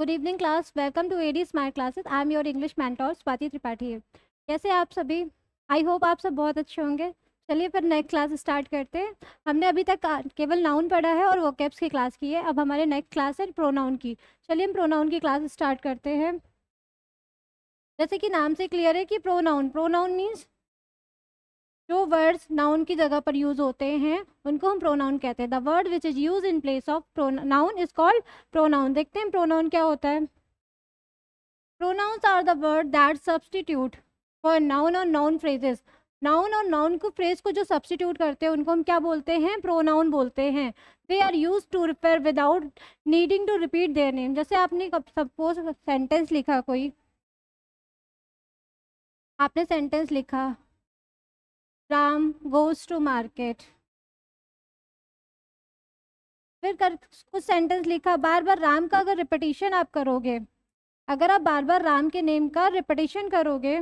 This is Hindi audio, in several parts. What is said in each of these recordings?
Good evening class welcome to AD smart classes I am your English mentor Swati Tripathi कैसे आप सभी आई होप आप सब बहुत अच्छे होंगे चलिए फिर नेक्स्ट क्लास स्टार्ट करते हैं हमने अभी तक केवल नाउन पढ़ा है और वो कैप्स की क्लास की है अब हमारे नेक्स्ट क्लास है प्रोनाउन की चलिए हम प्रोनाउन की क्लास स्टार्ट करते हैं जैसे कि नाम से क्लियर है कि प्रोनाउन प्रोनाउन मीन्स जो वर्ड्स नाउन की जगह पर यूज होते हैं उनको हम प्रोनाउन कहते हैं the word which is use in place of noun is called pronoun देखते हैं प्रोनाउन क्या होता है pronouns are the word that substitute for noun और नाउन फ्रेजेस नाउन और नाउन को फ्रेज को जो सब्सटीट्यूट करते हैं उनको हम क्या बोलते हैं प्रोनाउन बोलते हैं they are use to repair without needing to repeat their name जैसे आपने सपोज सेंटेंस लिखा कोई आपने सेंटेंस लिखा राम गोज टू मार्केट फिर कर कुछ सेंटेंस लिखा बार बार राम का अगर रिपीटेशन आप करोगे अगर आप बार बार राम के नेम का रिपीटेशन करोगे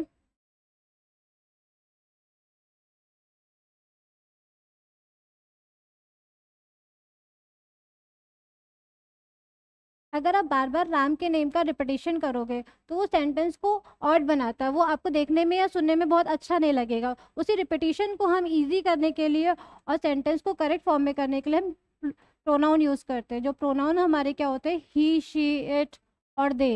अगर आप बार बार राम के नेम का रिपीटेशन करोगे तो वो सेंटेंस को ऑड बनाता है वो आपको देखने में या सुनने में बहुत अच्छा नहीं लगेगा उसी रिपीटेशन को हम इजी करने के लिए और सेंटेंस को करेक्ट फॉर्म में करने के लिए हम प्रोनाउन यूज़ करते हैं जो प्रोनाउन हमारे क्या होते हैं ही शी इट और दे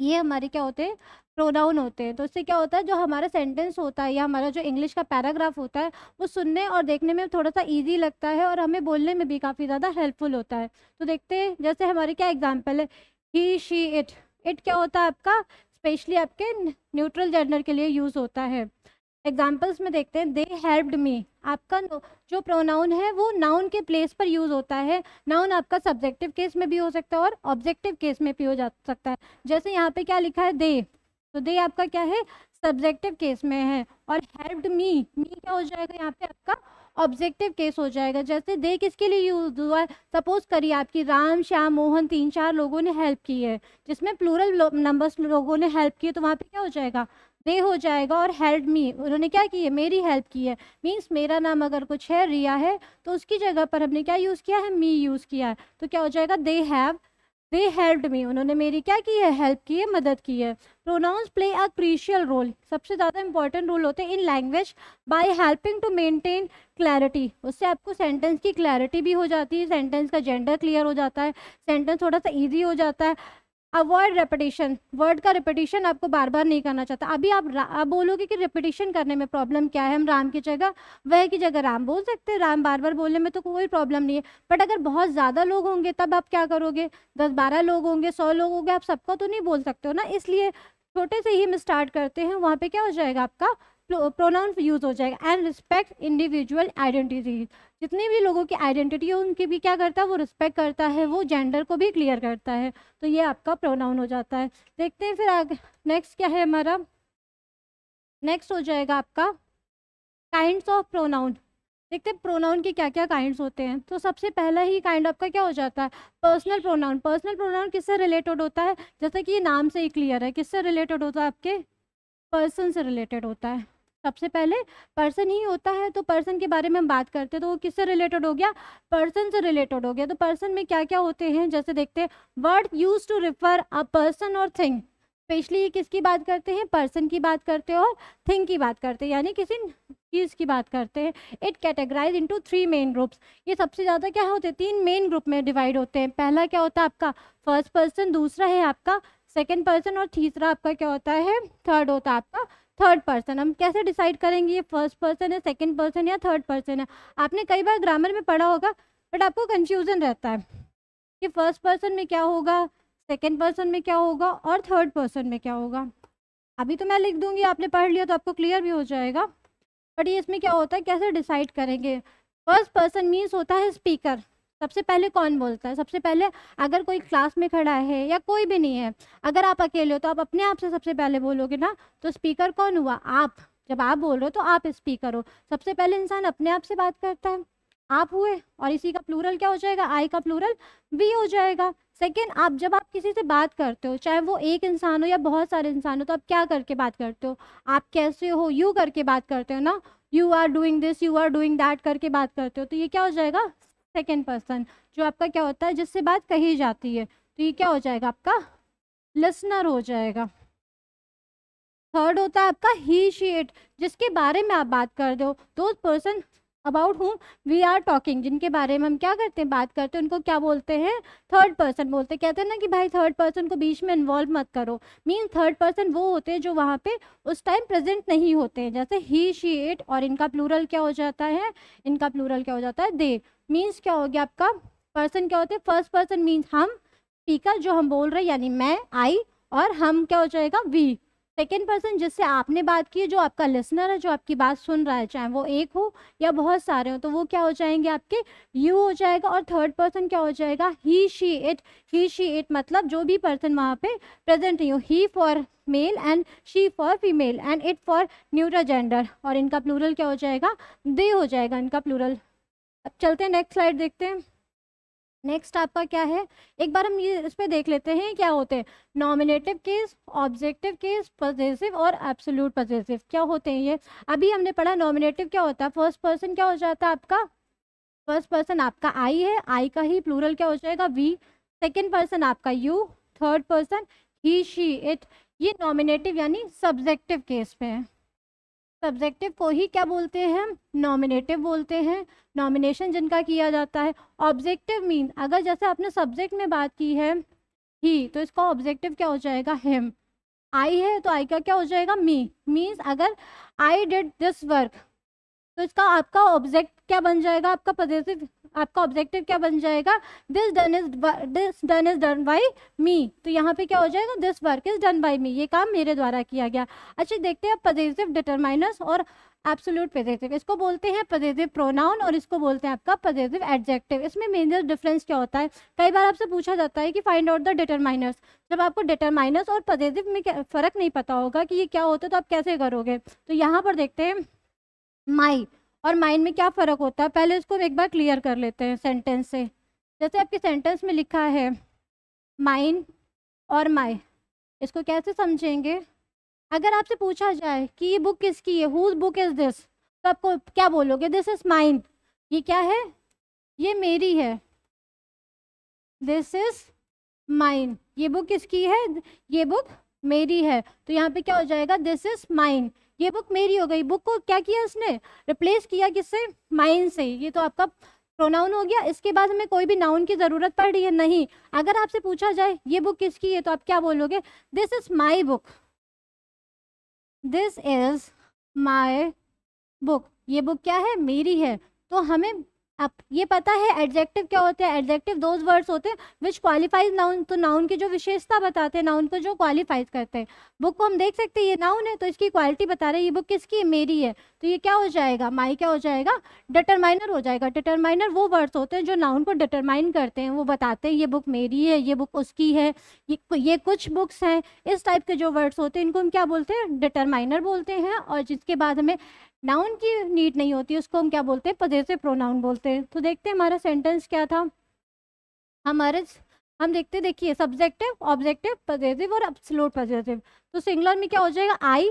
ये हमारे क्या होते हैं प्रोनाउन होते हैं तो उससे क्या होता है जो हमारा सेंटेंस होता है या हमारा जो इंग्लिश का पैराग्राफ होता है वो सुनने और देखने में थोड़ा सा ईजी लगता है और हमें बोलने में भी काफ़ी ज़्यादा हेल्पफुल होता है तो देखते हैं जैसे हमारे क्या एग्जाम्पल है ही शी इट इट क्या होता है आपका स्पेशली आपके न्यूट्रल जेंडर के लिए यूज़ होता है एग्जाम्पल्स में देखते हैं दे हेल्प्ड मी आपका जो प्रोनाउन है वो नाउन के प्लेस पर यूज़ होता है नाउन आपका सब्जेक्टिव केस में भी हो सकता है और ऑब्जेक्टिव केस में भी हो जा सकता है जैसे यहाँ पे क्या लिखा है दे तो दे आपका क्या है सब्जेक्टिव केस में है और हेल्प्ड मी मी क्या हो जाएगा यहाँ पे आपका ऑब्जेक्टिव केस हो जाएगा जैसे दे किसके लिए यूज हुआ है सपोज करिए आपकी राम श्याम मोहन तीन चार लोगों ने हेल्प की है जिसमें प्लूरल नंबर्स लोगों ने हेल्प की तो वहाँ पे क्या हो जाएगा दे हो जाएगा और हेल्प मी उन्होंने क्या की है मेरी हेल्प की है मीन्स मेरा नाम अगर कुछ है रिया है तो उसकी जगह पर हमने क्या यूज़ किया है मी यूज़ किया है तो क्या हो जाएगा they have they helped me उन्होंने मेरी क्या की है हेल्प की है मदद की है pronouns play a crucial role सबसे ज़्यादा इंपॉर्टेंट रोल होते हैं in language by helping to maintain clarity उससे आपको सेंटेंस की क्लैरिटी भी हो जाती है सेंटेंस का जेंडर क्लियर हो जाता है सेंटेंस थोड़ा सा ईजी हो जाता है अवॉइड रेपिटेशन वर्ड का रेपिटेशन आपको बार बार नहीं करना चाहता अभी आप आप बोलोगे कि रेपिटेशन करने में प्रॉब्लम क्या है हम राम की जगह वह की जगह राम बोल सकते हैं राम बार बार बोलने में तो कोई प्रॉब्लम नहीं है बट अगर बहुत ज़्यादा लोग होंगे तब आप क्या करोगे दस बारह लोग होंगे सौ लोग होंगे आप सबका तो नहीं बोल सकते हो ना इसलिए छोटे से ही हम स्टार्ट करते हैं वहाँ पर क्या हो जाएगा आपका प्रोनाउन यूज़ हो जाएगा एंड रिस्पेक्ट इंडिविजुअल आइडेंटिटीज जितने भी लोगों की आइडेंटिटी है उनकी भी क्या करता है वो रिस्पेक्ट करता है वो जेंडर को भी क्लियर करता है तो ये आपका प्रोनाउन हो जाता है देखते हैं फिर आगे नेक्स्ट क्या है हमारा नेक्स्ट हो जाएगा आपका काइंड्स ऑफ प्रोनाउन देखते हैं प्रोनाउन के क्या क्या काइंड्स होते हैं तो सबसे पहला ही काइंड आपका क्या हो जाता है पर्सनल प्रोनाउन पर्सनल प्रोनाउन किससे रिलेटेड होता है जैसे कि ये नाम से ही क्लियर है किससे रिलेटेड होता है आपके पर्सन से रिलेटेड होता है सबसे पहले पर्सन ही होता है तो पर्सन के बारे में हम बात करते हैं तो वो किससे रिलेटेड हो गया पर्सन से रिलेटेड हो गया तो पर्सन में क्या क्या होते हैं जैसे देखते हैं word use to refer a person और थिंग स्पेशली किसकी बात करते हैं पर्सन की बात करते हैं और थिंग की बात करते हैं यानी किसी चीज़ की बात करते हैं it categorise into three main groups ये सबसे ज़्यादा क्या होते हैं तीन मेन ग्रुप में डिवाइड होते हैं पहला क्या होता है आपका फर्स्ट पर्सन दूसरा है आपका सेकेंड पर्सन और तीसरा आपका क्या होता है थर्ड होता है आपका थर्ड पर्सन हम कैसे डिसाइड करेंगे ये फर्स्ट पर्सन है सेकेंड पर्सन या थर्ड पर्सन है आपने कई बार ग्रामर में पढ़ा होगा बट आपको कन्फ्यूज़न रहता है कि फर्स्ट पर्सन में क्या होगा सेकेंड पर्सन में क्या होगा और थर्ड पर्सन में क्या होगा अभी तो मैं लिख दूंगी आपने पढ़ लिया तो आपको क्लियर भी हो जाएगा बट ये इसमें क्या होता है कैसे डिसाइड करेंगे फर्स्ट पर्सन मीन्स होता है स्पीकर सबसे पहले कौन बोलता है सबसे पहले अगर कोई क्लास में खड़ा है या कोई भी नहीं है अगर आप अकेले हो तो आप अपने आप से सबसे पहले बोलोगे ना तो स्पीकर कौन हुआ आप जब आप बोल रहे हो तो आप स्पीकर हो सबसे पहले इंसान अपने आप से बात करता है आप हुए और इसी का प्लूरल क्या हो जाएगा आई का प्लूरल वी हो जाएगा सेकेंड आप जब आप किसी से बात करते हो चाहे वो एक इंसान हो या बहुत सारे इंसान हो तो आप क्या करके बात करते हो आप कैसे हो यू करके बात करते हो ना you are doing this you are doing that करके बात करते हो तो ये क्या हो जाएगा सेकेंड पर्सन जो आपका क्या होता है जिससे बात कही जाती है तो ये क्या हो जाएगा आपका लिसनर हो जाएगा थर्ड होता है आपका ही शी इट जिसके बारे में आप बात कर दो दो person about whom we are talking जिनके बारे में हम क्या करते हैं बात करते हैं उनको क्या बोलते हैं थर्ड पर्सन बोलते हैं कहते हैं ना कि भाई थर्ड पर्सन को बीच में इन्वॉल्व मत करो मीन थर्ड पर्सन वो होते हैं जो वहाँ पे उस टाइम प्रेजेंट नहीं होते हैं जैसे ही शी इट और इनका प्लूरल क्या हो जाता है इनका प्लूरल क्या हो जाता है दे मीन्स क्या हो गया आपका पर्सन क्या होते हैं फर्स्ट पर्सन मीन्स हम स्पीकर जो हम बोल रहे हैं यानी मैं आई और हम क्या हो जाएगा वी सेकेंड पर्सन जिससे आपने बात की जो आपका लिसनर है जो आपकी बात सुन रहा है चाहे वो एक हो या बहुत सारे हो तो वो क्या हो जाएंगे आपके यू हो जाएगा और थर्ड पर्सन क्या हो जाएगा he she it he she it मतलब जो भी पर्सन वहाँ पे प्रेजेंट नहीं हो he for male and she for female and it for neuter gender और इनका प्लूरल क्या हो जाएगा दे हो जाएगा इनका प्लूरल अब चलते हैं नेक्स्ट स्लाइड देखते हैं नेक्स्ट आपका क्या है एक बार हम ये इस पर देख लेते हैं क्या होते हैं nominative case objective case possessive और एब्सोल्यूट पजेसिव क्या होते हैं ये अभी हमने पढ़ा नॉमिनेटिव क्या होता है फर्स्ट पर्सन क्या हो जाता है आपका फर्स्ट पर्सन आपका आई है आई का ही प्लूरल क्या हो जाएगा वी सेकेंड पर्सन आपका you third person he she it ये नॉमिनेटिव यानी सब्जेक्टिव केस पे है सब्जेक्टिव को ही क्या बोलते हैं नॉमिनेटिव बोलते हैं नॉमिनेशन जिनका किया जाता है ऑब्जेक्टिव मीन अगर जैसे आपने सब्जेक्ट में बात की है ही तो इसका ऑब्जेक्टिव क्या हो जाएगा हिम आई है तो आई का क्या हो जाएगा मी मीन्स अगर आई डिड दिस वर्क तो इसका आपका ऑब्जेक्ट क्या बन जाएगा आपका पॉजिटिव आपका ऑब्जेक्टिव क्या बन जाएगा this done is this done is done by me तो यहाँ पे क्या हो जाएगा this work is done by me ये काम मेरे द्वारा किया गया अच्छा देखते हैं पजेसिव डिटरमाइनस और एब्सोल्यूट पजेसिव इसको बोलते हैं पजेसिव प्रोनाउन और इसको बोलते हैं आपका पजेसिव एडजेक्टिव इसमें मेजर डिफरेंस क्या होता है कई बार आपसे पूछा जाता है कि फाइंड आउट द डिटरमाइनस जब आपको डिटरमाइनस और पजेसिव में फ़र्क नहीं पता होगा कि ये क्या होता है तो आप कैसे करोगे तो यहाँ पर देखते हैं माई और माइंड में क्या फ़र्क होता है पहले उसको एक बार क्लियर कर लेते हैं सेंटेंस से जैसे आपके सेंटेंस में लिखा है माइंड और माई इसको कैसे समझेंगे अगर आपसे पूछा जाए कि ये बुक किसकी है हुज बुक इज़ दिस तो आपको क्या बोलोगे दिस इज़ माइंड ये क्या है ये मेरी है दिस इज़ माइंड ये बुक किसकी है ये बुक मेरी है तो यहाँ पे क्या हो जाएगा दिस इज़ माइंड ये बुक मेरी हो गई बुक को क्या किया उसने रिप्लेस किया किससे माइन से ये तो आपका प्रोनाउन हो गया इसके बाद हमें कोई भी नाउन की ज़रूरत पड़ रही है नहीं अगर आपसे पूछा जाए ये बुक किसकी है तो आप क्या बोलोगे this is my book this is my book ये बुक क्या है मेरी है तो हमें आप ये पता है एडजेक्टिव क्या होते हैं एडजेक्टिव दोज वर्ड्स होते हैं विच क्वालिफाइज नाउन तो नाउन की जो विशेषता बताते हैं नाउन को जो क्वालिफाइज करते हैं बुक को हम देख सकते हैं ये नाउन है तो इसकी क्वालिटी बता रहे हैं ये बुक किसकी है मेरी है तो ये क्या हो जाएगा माई क्या हो जाएगा डिटरमाइनर हो जाएगा डिटरमाइनर वो वर्ड्स होते हैं जो नाउन को डिटरमाइन करते हैं वो बताते हैं ये बुक मेरी है ये बुक उसकी है ये ये कुछ बुक्स हैं इस टाइप के जो वर्ड्स होते हैं इनको हम क्या बोलते हैं डिटरमाइनर बोलते हैं और जिसके बाद हमें नाउन की नीड नहीं होती उसको हम क्या बोलते हैं पजेसिव प्रोनाउन बोलते हैं तो देखते हैं हमारा सेंटेंस क्या था हमारे हम देखते देखिए सब्जेक्टिव ऑब्जेक्टिव पजेसिव और अब्सोलूट पजेसिव तो सिंगुलर में क्या हो जाएगा आई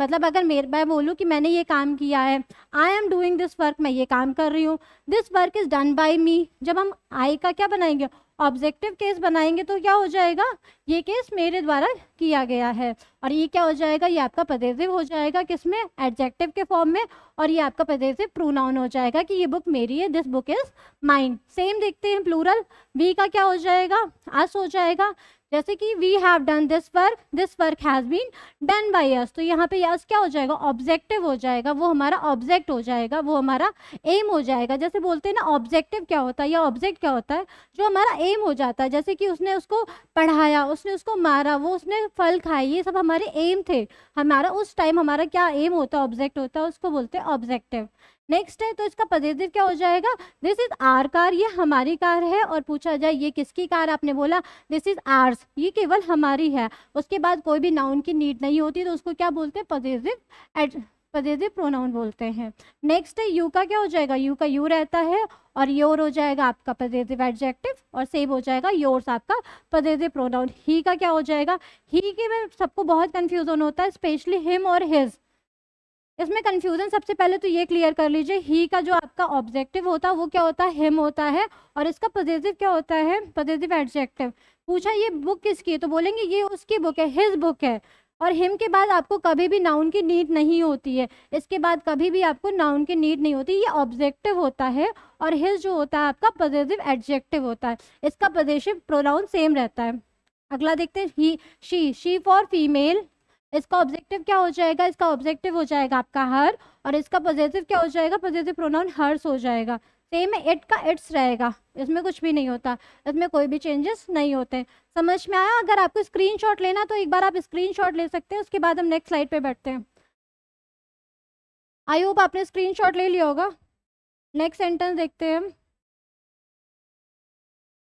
मतलब अगर मेरे मैं बोलूँ कि मैंने ये काम किया है I am doing this work मैं ये काम कर रही हूँ this work is done by me जब हम आई का क्या बनाएंगे ऑब्जेक्टिव केस बनाएंगे तो क्या हो जाएगा ये केस मेरे द्वारा किया गया है और ये क्या हो जाएगा ये आपका पदेसिव हो जाएगा किसमें एडजेक्टिव के फॉर्म में और ये आपका पदेसिव प्रोनाउन हो जाएगा कि ये बुक मेरी है this book is mine same देखते हैं प्लूरल वी का क्या हो जाएगा अस हो जाएगा जैसे कि we have done this work this work has been done by us तो यहाँ पे यस क्या हो जाएगा ऑब्जेक्टिव हो जाएगा वो हमारा ऑब्जेक्ट हो जाएगा वो हमारा एम हो जाएगा जैसे बोलते हैं ना ऑब्जेक्टिव क्या होता है या ऑब्जेक्ट क्या होता है जो हमारा एम हो जाता है जैसे कि उसने उसको पढ़ाया उसने उसको मारा वो उसने फल खाई ये सब हमारे एम थे हमारा उस टाइम हमारा क्या एम होता है ऑब्जेक्ट होता है उसको बोलते हैं ऑब्जेक्टिव नेक्स्ट है तो इसका पजेटिव क्या हो जाएगा दिस इज आर कार ये हमारी कार है और पूछा जाए ये किसकी कार आपने बोला दिस इज आर्स ये केवल हमारी है उसके बाद कोई भी नाउन की नीड नहीं होती तो उसको क्या बोलते हैं पजेटिव एड पजेटिव प्रोनाउन बोलते हैं नेक्स्ट है यू का क्या हो जाएगा यू का यू रहता है और योर हो जाएगा आपका पजेटिव एडजेक्टिव और सेव हो जाएगा योर्स आपका पजेटिव प्रोनाउन ही का क्या हो जाएगा ही के में सबको बहुत कन्फ्यूजन होता है स्पेशली हिम और हिज इसमें कन्फ्यूज़न सबसे पहले तो ये क्लियर कर लीजिए ही का जो आपका ऑब्जेक्टिव होता है वो क्या होता है हिम होता है और इसका पॉजिटिव क्या होता है पॉजिटिव एडजेक्टिव पूछा ये बुक किसकी है तो बोलेंगे ये उसकी बुक है हिज बुक है और हिम के बाद आपको कभी भी नाउन की नीड नहीं होती है इसके बाद कभी भी आपको नाउन की नीड नहीं होती ये ऑब्जेक्टिव होता है और हिज जो होता है आपका पॉजिटिव एडजेक्टिव होता है इसका पॉजिटिव प्रोनाउन सेम रहता है अगला देखते हैं he she she for female इसका ऑब्जेक्टिव क्या हो जाएगा इसका ऑब्जेक्टिव हो जाएगा आपका हर और इसका पॉजिटिव क्या हो जाएगा पॉजिटिव प्रोनाउन हर्स हो जाएगा सेम इट का इट्स रहेगा इसमें कुछ भी नहीं होता इसमें कोई भी चेंजेस नहीं होते समझ में आया अगर आपको स्क्रीनशॉट लेना तो एक बार आप स्क्रीनशॉट ले सकते हैं उसके बाद हम नेक्स्ट स्लाइड पे बैठते हैं आई होप आपने स्क्रीनशॉट ले लिया होगा नेक्स्ट सेंटेंस देखते हैं हम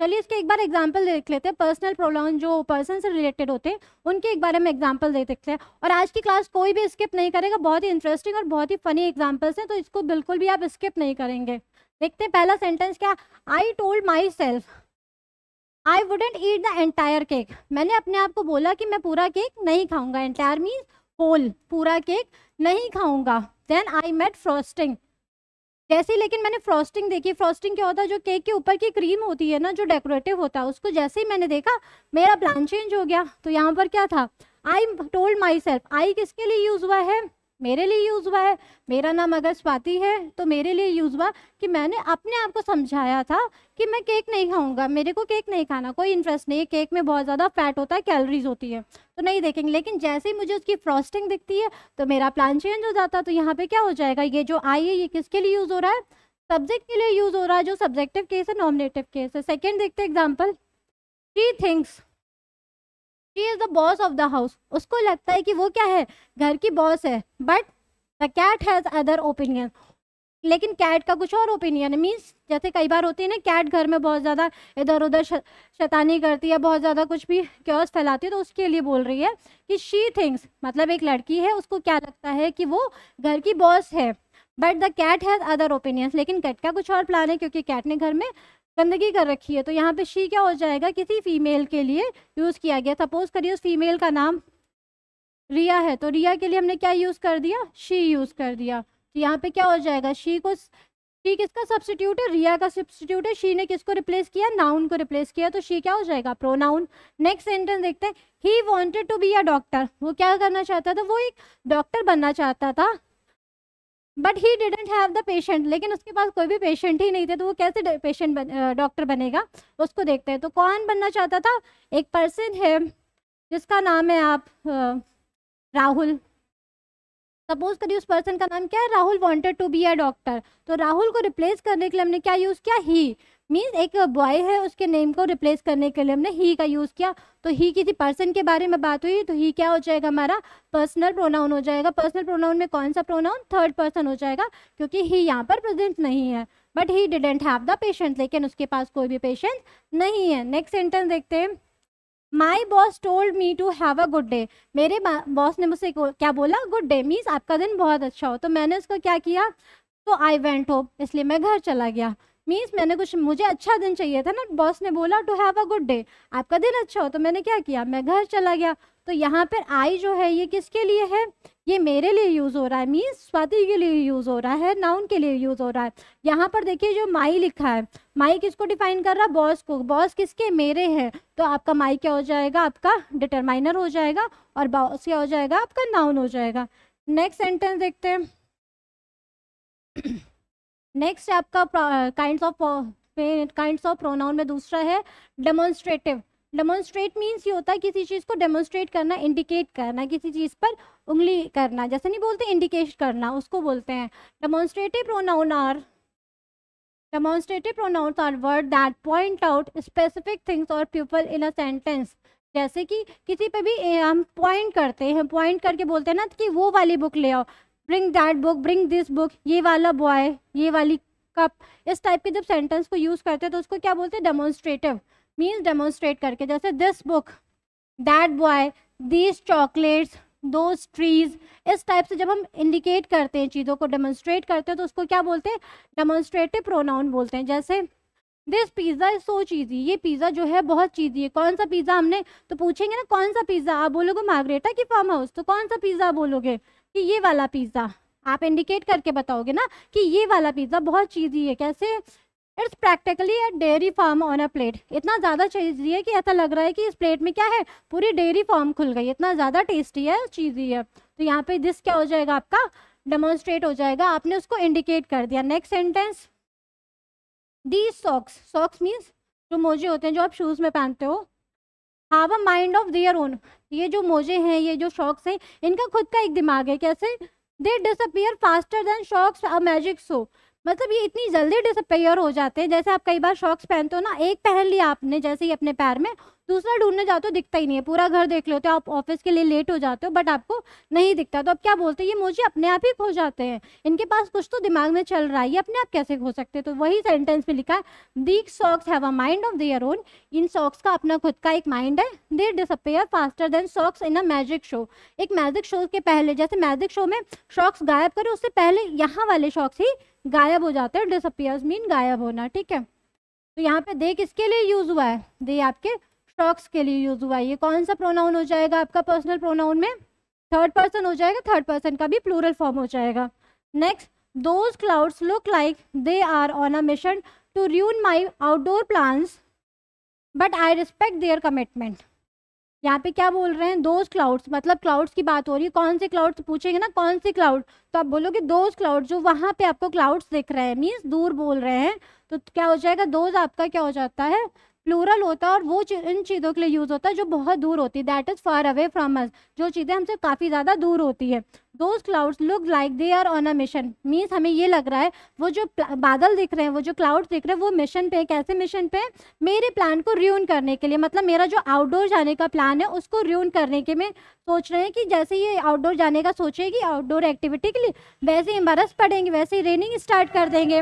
चलिए इसके एक बार एग्जाम्पल देख लेते हैं पर्सनल प्रॉब्लम जो पर्सन से रिलेटेड होते हैं उनके एक बारे में एग्जाम्पल दे देखते हैं और आज की क्लास कोई भी स्किप नहीं करेगा बहुत ही इंटरेस्टिंग और बहुत ही फनी एग्जाम्पल्स हैं तो इसको बिल्कुल भी आप स्किप नहीं करेंगे देखते हैं पहला सेंटेंस क्या I told myself I wouldn't eat the entire cake मैंने अपने आप को बोला कि मैं पूरा केक नहीं खाऊंगा एंटायर मीन्स होल पूरा केक नहीं खाऊंगा देन आई मेट फ्रॉस्टिंग जैसे ही लेकिन मैंने फ्रॉस्टिंग देखी फ्रॉस्टिंग क्या होता है जो केक के ऊपर की क्रीम होती है ना जो डेकोरेटिव होता है उसको जैसे ही मैंने देखा मेरा प्लान चेंज हो गया तो यहाँ पर क्या था आई टोल्ड माई सेल्फ आई किसके लिए यूज़ हुआ है मेरे लिए यूज़ हुआ है मेरा नाम अगर स्वाति है तो मेरे लिए यूज़ हुआ कि मैंने अपने आप को समझाया था कि मैं केक नहीं खाऊंगा मेरे को केक नहीं खाना कोई इंटरेस्ट नहीं है केक में बहुत ज़्यादा फैट होता है कैलोरीज होती है तो नहीं देखेंगे लेकिन जैसे ही मुझे उसकी फ्रॉस्टिंग दिखती है तो मेरा प्लान चेंज हो जाता है तो यहाँ पर क्या हो जाएगा ये जो आई है ये किसके लिए यूज़ हो रहा है सब्जेक्ट के लिए यूज़ हो रहा है जो सब्जेक्टिव केस है नॉमिनेटिव केस है सेकेंड देखते example three things she is the boss of the house उसको लगता है कि वो क्या है घर की बॉस है but the cat has other opinion लेकिन कैट का कुछ और ओपिनियन है मीन्स जैसे कई बार होती है ना कैट घर में बहुत ज़्यादा इधर उधर शैतानी करती है बहुत ज़्यादा कुछ भी क्योस फैलाती है तो उसके लिए बोल रही है कि शी थिंग्स मतलब एक लड़की है उसको क्या लगता है कि वो घर की बॉस है but the cat has other opinions लेकिन कैट का कुछ और प्लान है क्योंकि कैट ने घर में गंदगी कर रखी है तो यहाँ पे शी क्या हो जाएगा किसी फीमेल के लिए यूज़ किया गया सपोज करिए उस फीमेल का नाम रिया है तो रिया के लिए हमने क्या यूज़ कर दिया शी यूज़ कर दिया तो यहाँ पे क्या हो जाएगा शी को शी किसका सब्सटीट्यूट है रिया का सब्सटीट्यूट है शी ने किसको रिप्लेस किया नाउन को रिप्लेस किया तो शी क्या हो जाएगा प्रोनाउन नेक्स्ट सेंटेंस देखते हैं he wanted to be a doctor वो क्या करना चाहता था वो एक डॉक्टर बनना चाहता था but he didn't have the patient लेकिन उसके पास कोई भी पेशेंट ही नहीं थे तो वो कैसे पेशेंट डॉक्टर बनेगा उसको देखते हैं तो कौन बनना चाहता था एक पर्सन है जिसका नाम है आप राहुल सपोज करिए उस पर्सन का नाम क्या है Rahul wanted to be a doctor तो राहुल को रिप्लेस करने के लिए हमने क्या यूज़ किया ही मीन्स एक बॉय है उसके नेम को रिप्लेस करने के लिए हमने ही का यूज़ किया तो ही किसी पर्सन के बारे में बात हुई तो ही क्या हो जाएगा हमारा पर्सनल प्रोनाउन हो जाएगा पर्सनल प्रोनाउन में कौन सा प्रोनाउन थर्ड पर्सन हो जाएगा क्योंकि ही यहाँ पर प्रेजेंट नहीं है but he didn't have the patient लेकिन उसके पास कोई भी पेशेंट नहीं है नेक्स्ट सेंटेंस देखते हैं my boss told me to have a good day मेरे बॉस ने मुझसे क्या बोला गुड डे मीन्स आपका दिन बहुत अच्छा हो तो मैंने उसको क्या किया तो आई वेंट होप इसलिए मैं घर चला गया मीन्स मैंने कुछ मुझे अच्छा दिन चाहिए था ना बॉस ने बोला to have a good day आपका दिन अच्छा हो तो मैंने क्या किया मैं घर चला गया तो यहाँ पर आई जो है ये किसके लिए है ये मेरे लिए यूज़ हो रहा है मीन्स स्वाति के लिए यूज़ हो रहा है नाउन के लिए यूज़ हो रहा है यहाँ पर देखिए जो माई लिखा है माई किसको डिफाइन कर रहा है बॉस को बॉस किसके मेरे हैं तो आपका माई क्या हो जाएगा आपका डिटरमाइनर हो जाएगा और बॉस क्या हो जाएगा आपका नाउन हो जाएगा नेक्स्ट सेंटेंस देखते हैं नेक्स्ट आपका kind of kind of pronoun में दूसरा है डेमोन्स्ट्रेटिव डेमोन्स्ट्रेट मीन्स ये होता है किसी चीज़ को डेमोन्स्ट्रेट करना इंडिकेट करना किसी चीज़ पर उंगली करना जैसे नहीं बोलते इंडिकेट करना उसको बोलते हैं demonstrative pronoun are demonstrative pronouns are word that point out specific things और पीपल इन अ सेंटेंस जैसे कि किसी पे भी हम पॉइंट करते हैं पॉइंट करके बोलते हैं ना कि वो वाली बुक ले आओ bring that book bring this book ये वाला बॉय ये वाली कप इस टाइप के जब सेंटेंस को यूज़ करते हैं तो उसको क्या बोलते हैं डेमोन्स्ट्रेटिव मीन्स डेमोन्स्ट्रेट करके जैसे this book that boy these chocolates दो ट्रीज इस टाइप से जब हम इंडिकेट करते हैं चीज़ों को डेमोन्स्ट्रेट करते हैं तो उसको क्या बोलते हैं डेमोन्स्ट्रेटिव प्रोनाउन बोलते हैं जैसे this pizza is so cheesy ये पिज़्ज़ा जो है बहुत चीज़ी है कौन सा पिज़्ज़ा हमने तो पूछेंगे ना कौन सा पिज़्ज़ा आप बोलोगे मार्गरेटा की फार्म हाउस तो कौन सा पिज़्ज़ा बोलोगे कि ये वाला पिज़्ज़ा आप इंडिकेट करके बताओगे ना कि ये वाला पिज़्ज़ा बहुत चीज़ी है कैसे it's practically a dairy farm on a plate इतना ज़्यादा चीज़ी है कि ऐसा लग रहा है कि इस प्लेट में क्या है पूरी डेयरी फार्म खुल गई इतना ज़्यादा टेस्टी है चीज़ी है तो यहाँ पे दिस क्या हो जाएगा आपका डेमोन्स्ट्रेट हो जाएगा आपने उसको इंडिकेट कर दिया next sentence the socks socks means जो मोजे होते हैं जो आप शूज़ में पहनते हो have a mind of their own ये जो मोजे हैं ये जो शॉक्स हैं इनका खुद का एक दिमाग है कैसे they disappear faster than socks a magic show मतलब ये इतनी जल्दी डिसअपेयर हो जाते हैं जैसे आप कई बार शॉक्स पहनते हो ना एक पहन लिया आपने जैसे ही अपने पैर में दूसरा ढूंढने जाते हो दिखता ही नहीं है पूरा घर देख लेते हो आप ऑफिस के लिए लेट हो जाते हो बट आपको नहीं दिखता तो आप क्या बोलते हैं ये मुझे अपने आप ही खो जाते हैं इनके पास कुछ तो दिमाग में चल रहा है ये अपने आप कैसे खो सकते हैं तो वही सेंटेंस में लिखा है the socks have a mind of their own इन सॉक्स का अपना खुद का एक माइंड है they disappear faster than socks in a magic show एक मैजिक शो के पहले जैसे मैजिक शो में शॉक्स गायब करो उससे पहले यहाँ वाले शॉक्स ही गायब हो जाते हैं डिसअपेयर मीन गायब होना ठीक है तो यहाँ पे दे किसके लिए यूज हुआ है दे आपके स्टॉक्स के लिए यूज हुआ है ये कौन सा प्रोनाउन हो जाएगा आपका पर्सनल प्रोनाउन में थर्ड पर्सन हो जाएगा थर्ड पर्सन का भी प्लूरल फॉर्म हो जाएगा next those clouds look like they are on a mission to ruin my outdoor plans but I respect their commitment यहाँ पे क्या बोल रहे हैं दोज क्लाउड्स मतलब क्लाउड्स की बात हो रही है कौन से क्लाउड्स पूछेंगे ना कौन से क्लाउड तो आप बोलोगे दोज क्लाउड जो वहाँ पे आपको क्लाउड्स दिख रहे हैं मीन्स दूर बोल रहे हैं तो क्या हो जाएगा दोज आपका क्या हो जाता है प्लूरल होता है और वो इन चीज़ों के लिए यूज़ होता है जो बहुत दूर होती है that is far away from us जो चीज़ें हमसे काफ़ी ज़्यादा दूर होती है those clouds look like they are on a mission means हमें ये लग रहा है वो जो बादल दिख रहे हैं वो जो क्लाउड्स दिख रहे हैं वो मिशन पे कैसे मिशन पे मेरे प्लान को र्यून करने के लिए मतलब मेरा जो आउटडोर जाने का प्लान है उसको र्यून करने के में सोच रहे हैं कि जैसे ये आउटडोर जाने का सोचेगी आउटडोर एक्टिविटी के लिए वैसे ही बरस पड़ेंगे वैसे ही रेनिंग स्टार्ट कर देंगे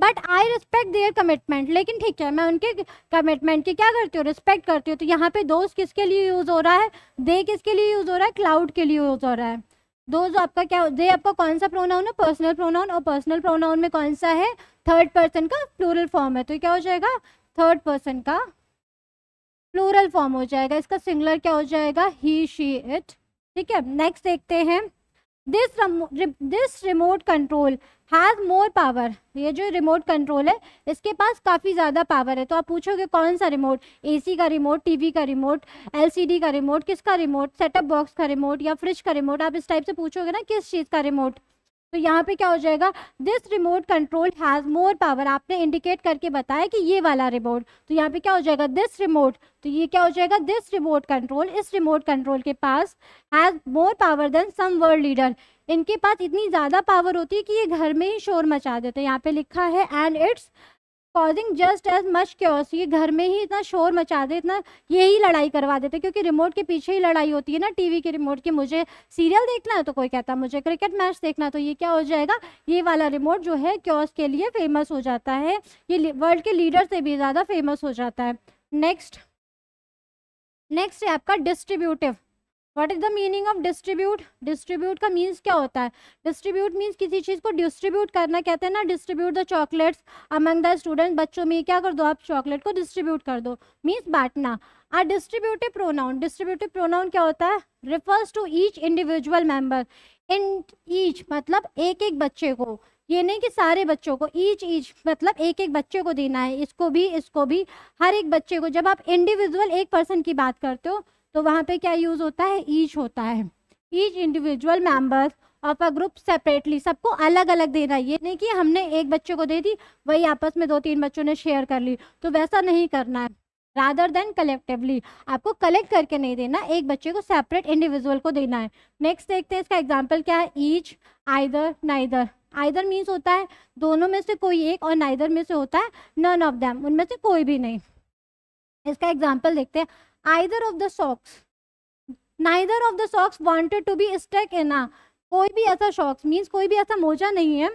but I respect their commitment लेकिन ठीक है मैं उनके कमिटमेंट की क्या करती हूँ रिस्पेक्ट करती हूँ तो यहाँ पे दोस्त किसके लिए यूज़ हो रहा है दे किसके लिए यूज़ हो रहा है क्लाउड के लिए यूज़ हो रहा है दोस्त आपका क्या दे आपका कौन सा प्रोनाउन है पर्सनल प्रोनाउन और पर्सनल प्रोनाउन में कौन सा है थर्ड पर्सन का प्लूरल फॉर्म है तो क्या हो जाएगा थर्ड पर्सन का प्लूरल फॉर्म हो जाएगा इसका सिंगलर क्या हो जाएगा ही शी इट ठीक है नेक्स्ट देखते हैं this this remote control has more power ये जो रिमोट कंट्रोल है इसके पास काफ़ी ज़्यादा पावर है तो आप पूछोगे कौन सा रिमोट एसी का रिमोट टीवी का रिमोट एलसीडी का रिमोट किसका रिमोट सेटअप बॉक्स का रिमोट या फ्रिज का रिमोट आप इस टाइप से पूछोगे ना किस चीज़ का रिमोट तो यहाँ पे क्या हो जाएगा this remote control has more power आपने इंडिकेट करके बताया कि ये वाला रिमोट तो यहाँ पे क्या हो जाएगा दिस रिमोट तो ये क्या हो जाएगा दिस रिमोट कंट्रोल इस रिमोट कंट्रोल के पास has more power than some world leader इनके पास इतनी ज़्यादा पावर होती है कि ये घर में ही शोर मचा देते हैं यहाँ पे लिखा है and it's causing just as much chaos ये घर में ही इतना शोर मचा दे इतना यही लड़ाई करवा देते क्योंकि रिमोट के पीछे ही लड़ाई होती है ना टीवी के रिमोट के मुझे सीरियल देखना है तो कोई कहता है मुझे क्रिकेट मैच देखना तो ये क्या हो जाएगा ये वाला रिमोट जो है क्योस के लिए फेमस हो जाता है ये वर्ल्ड के लीडर से भी ज़्यादा फेमस हो जाता है नेक्स्ट नेक्स्ट है आपका distributive what is the meaning of distribute distribute का मीन्स क्या होता है डिस्ट्रीब्यूट मीन्स किसी चीज़ को डिस्ट्रीब्यूट करना कहते हैं ना distribute the chocolates among the student बच्चों में क्या कर दो आप चॉकलेट को डिस्ट्रीब्यूट कर दो मीन्स बांटना ah distributive pronoun distributive pronoun क्या होता है refers to each individual member in each मतलब एक एक बच्चे को ये नहीं कि सारे बच्चों को ईच ईच मतलब एक एक बच्चे को देना है इसको भी इसको भी हर एक बच्चे को जब आप इंडिविजुअल एक पर्सन की बात करते हो तो वहाँ पे क्या यूज़ होता है ईच होता है each individual members of a group separately सबको अलग अलग देना ये नहीं कि हमने एक बच्चे को दे दी वही आपस में दो तीन बच्चों ने शेयर कर ली तो वैसा नहीं करना है रादर देन कलेक्टिवली आपको कलेक्ट करके नहीं देना एक बच्चे को सेपरेट इंडिविजुअल को देना है नेक्स्ट देखते हैं इसका एग्जाम्पल क्या है each either neither either means होता है दोनों में से कोई एक और नाइदर में से होता है नन ऑफ दैम उनमें से कोई भी नहीं इसका एग्जाम्पल देखते हैं either of the socks neither of the socks wanted to be stuck in a कोई भी ऐसा शॉक्स मीन्स कोई भी ऐसा मोजा नहीं है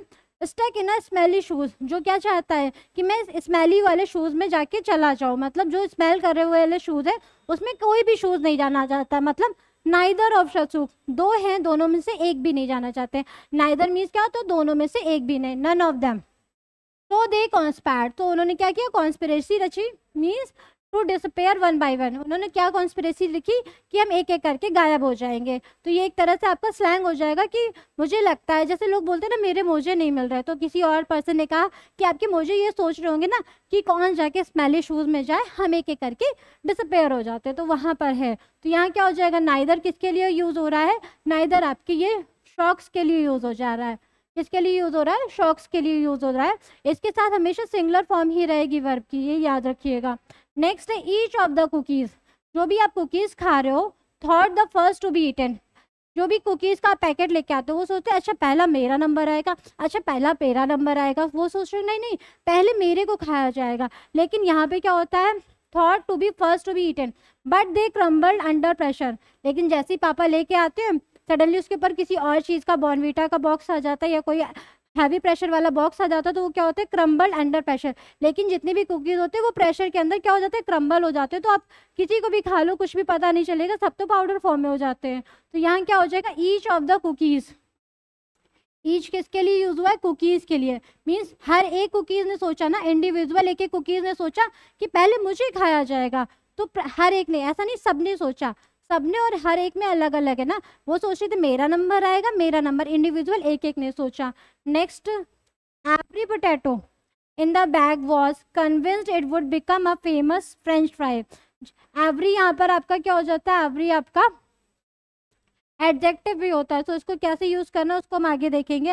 stuck in a smelly shoes जो क्या चाहता है कि मैं स्मेली वाले शूज़ में जाके चला जाऊँ मतलब जो स्मेल करे हुए वाले शूज़ है उसमें कोई भी शूज़ नहीं जाना चाहता है मतलब नाइदर ऑफ शसूक दो हैं दोनों में से एक भी नहीं जाना चाहते नाइदर मीन्स क्या होता तो दोनों में से एक भी नहीं नन ऑफ देम तो दे कॉन्सपायर तो उन्होंने क्या किया कॉन्स्परेसी रची means to disappear one by one उन्होंने क्या कॉन्स्परेसी लिखी कि हम एक एक करके गायब हो जाएंगे तो ये एक तरह से आपका स्लैंग हो जाएगा कि मुझे लगता है जैसे लोग बोलते हैं ना मेरे मोजे नहीं मिल रहे तो किसी और पर्सन ने कहा कि आपके मोजे ये सोच रहे होंगे ना कि कौन जाके स्मेली शूज़ में जाए हम एक एक करके डिसपेयर हो जाते हैं तो वहाँ पर है तो यहाँ क्या हो जाएगा नाइदर किसके लिए यूज़ हो रहा है नाइदर आपके ये शॉक्स के लिए यूज़ हो जा रहा है किसके लिए यूज़ हो रहा है शॉक्स के लिए यूज़ हो रहा है इसके साथ हमेशा सिंगुलर फॉर्म ही रहेगी वर्ब की ये याद रखिएगा नेक्स्ट है ईच ऑफ द कुकीज़ जो भी आप कुकीज़ खा रहे हो thought the first to be eaten जो भी कुकीज़ का पैकेट लेके आते हो वो सोचते हैं अच्छा पहला मेरा नंबर आएगा अच्छा पहला मेरा नंबर आएगा वो सोच रहे नहीं नहीं पहले मेरे को खाया जाएगा लेकिन यहाँ पे क्या होता है thought to be first to be eaten but they crumbled under pressure लेकिन जैसे ही पापा लेके आते हैं सडनली उसके ऊपर किसी और चीज़ का बॉनवीटा का बॉक्स आ जाता है या कोई हैवी प्रेशर वाला बॉक्स आ जाता है तो वो क्या होता है क्रम्बल अंडर प्रेशर लेकिन जितने भी कुकीज़ होते हैं वो प्रेशर के अंदर क्या हो जाते हैं क्रम्बल हो जाते हैं तो आप किसी को भी खा लो कुछ भी पता नहीं चलेगा सब तो पाउडर फॉर्म में हो जाते हैं तो यहाँ क्या हो जाएगा each of the cookies each किसके लिए यूज़ हुआ है कुकीज़ के लिए मीन्स हर एक कुकीज़ ने सोचा ना इंडिविजुअल एक एक कुकीज़ ने सोचा कि पहले मुझे खाया जाएगा तो हर एक ने ऐसा नहीं सब ने सोचा सबने और हर एक में अलग अलग है ना वो सोच रहे थे मेरा नंबर आएगा मेरा नंबर इंडिविजुअल एक एक ने सोचा next every potato in the bag was convinced it would become a famous French fry every यहाँ पर आपका क्या हो जाता है एवरी आपका एडजेक्टिव भी होता है सो तो so इसको कैसे यूज़ करना है उसको हम आगे देखेंगे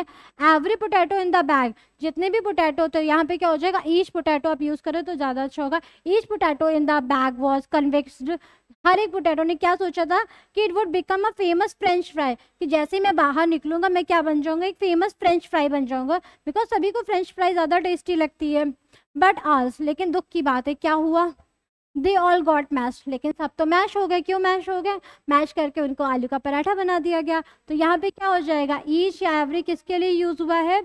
every potato in the bag जितने भी पोटैटो तो होते यहाँ पे क्या हो जाएगा ईच पोटैटो आप यूज़ करें तो ज़्यादा अच्छा होगा each potato in the bag was convinced हर एक पोटैटो ने क्या सोचा था कि it would become a famous French fry कि जैसे मैं बाहर निकलूंगा मैं क्या बन जाऊंगा एक फेमस फ्रेंच फ्राई बन जाऊंगा बिकॉज सभी को फ्रेंच फ्राई ज़्यादा टेस्टी लगती है बट आज लेकिन दुख की बात है क्या हुआ दे ऑल गॉट मैश लेकिन सब तो मैश हो गए क्यों मैश हो गए मैश करके उनको आलू का पराठा बना दिया गया तो यहाँ पे क्या हो जाएगा ईच या एवरी किसके लिए यूज़ हुआ है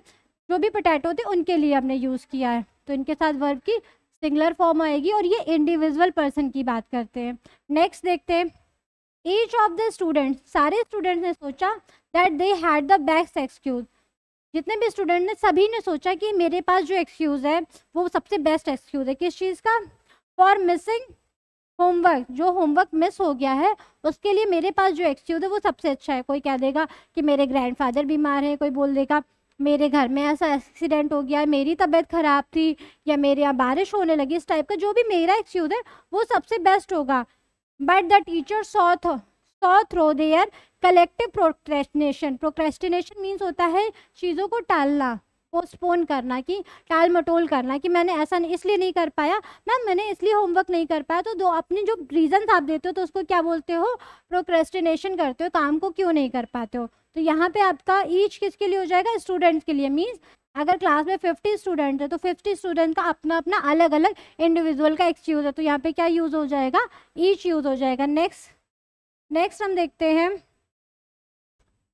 जो भी पोटैटो थे उनके लिए हमने यूज़ किया है तो इनके साथ वर्ब की सिंगलर फॉर्म आएगी और ये इंडिविजुअल पर्सन की बात करते हैं नेक्स्ट देखते हैं ईच ऑफ द स्टूडेंट सारे स्टूडेंट्स ने सोचा that they had the best excuse जितने भी स्टूडेंट ने सभी ने सोचा कि मेरे पास जो एक्सक्यूज़ है वो सबसे बेस्ट एक्सक्यूज़ है किस चीज़ का फॉर मिसिंग होमवर्क जो होमवर्क मिस हो गया है उसके लिए मेरे पास जो एक्सक्यूज है वो सबसे अच्छा है कोई कह देगा कि मेरे ग्रैंडफादर बीमार है कोई बोल देगा मेरे घर में ऐसा एक्सीडेंट हो गया मेरी तबीयत ख़राब थी या मेरे यहाँ बारिश होने लगी इस टाइप का जो भी मेरा एक्सक्यूज है वो सबसे बेस्ट होगा but the teacher saw saw through their collective procrastination procrastination means होता है चीज़ों को टालना पोस्टपोन करना कि टाल मटोल करना कि मैंने ऐसा नहीं इसलिए नहीं कर पाया मैम मैंने इसलिए होमवर्क नहीं कर पाया तो दो अपने जो रीजन आप देते हो तो उसको क्या बोलते हो प्रोक्रेस्टिनेशन करते हो काम को क्यों नहीं कर पाते हो तो यहाँ पे आपका ईच किसके लिए हो जाएगा स्टूडेंट्स के लिए मीन्स अगर क्लास में 50 स्टूडेंट है तो 50 स्टूडेंट का अपना अपना अलग अलग इंडिविजुअल का एक्सक्यूज है तो यहाँ पे क्या यूज़ हो जाएगा ईच यूज़ हो जाएगा नेक्स्ट नेक्स्ट हम देखते हैं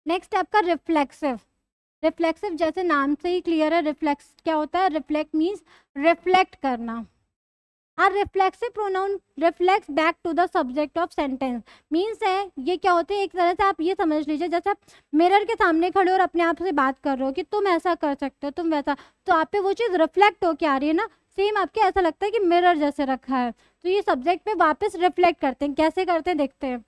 नेक्स्ट आपका रिफ्लेक्सिव रिफ्लेक्सिव जैसे नाम से ही क्लियर है रिफ्लेक्स क्या होता है रिफ्लेक्ट मीन्स रिफ्लेक्ट करना और reflexive pronoun reflects back to the subject of sentence means है ये क्या होते हैं एक तरह से आप ये समझ लीजिए जैसे आप मिरर के सामने खड़े हो और अपने आप से बात कर रहे हो कि तुम ऐसा कर सकते हो तुम वैसा तो आप पे वो चीज़ रिफ्लेक्ट होके आ रही है ना सेम आपके ऐसा लगता है कि मिरर जैसे रखा है तो ये सब्जेक्ट पे वापस रिफ्लेक्ट करते हैं कैसे करते हैं देखते हैं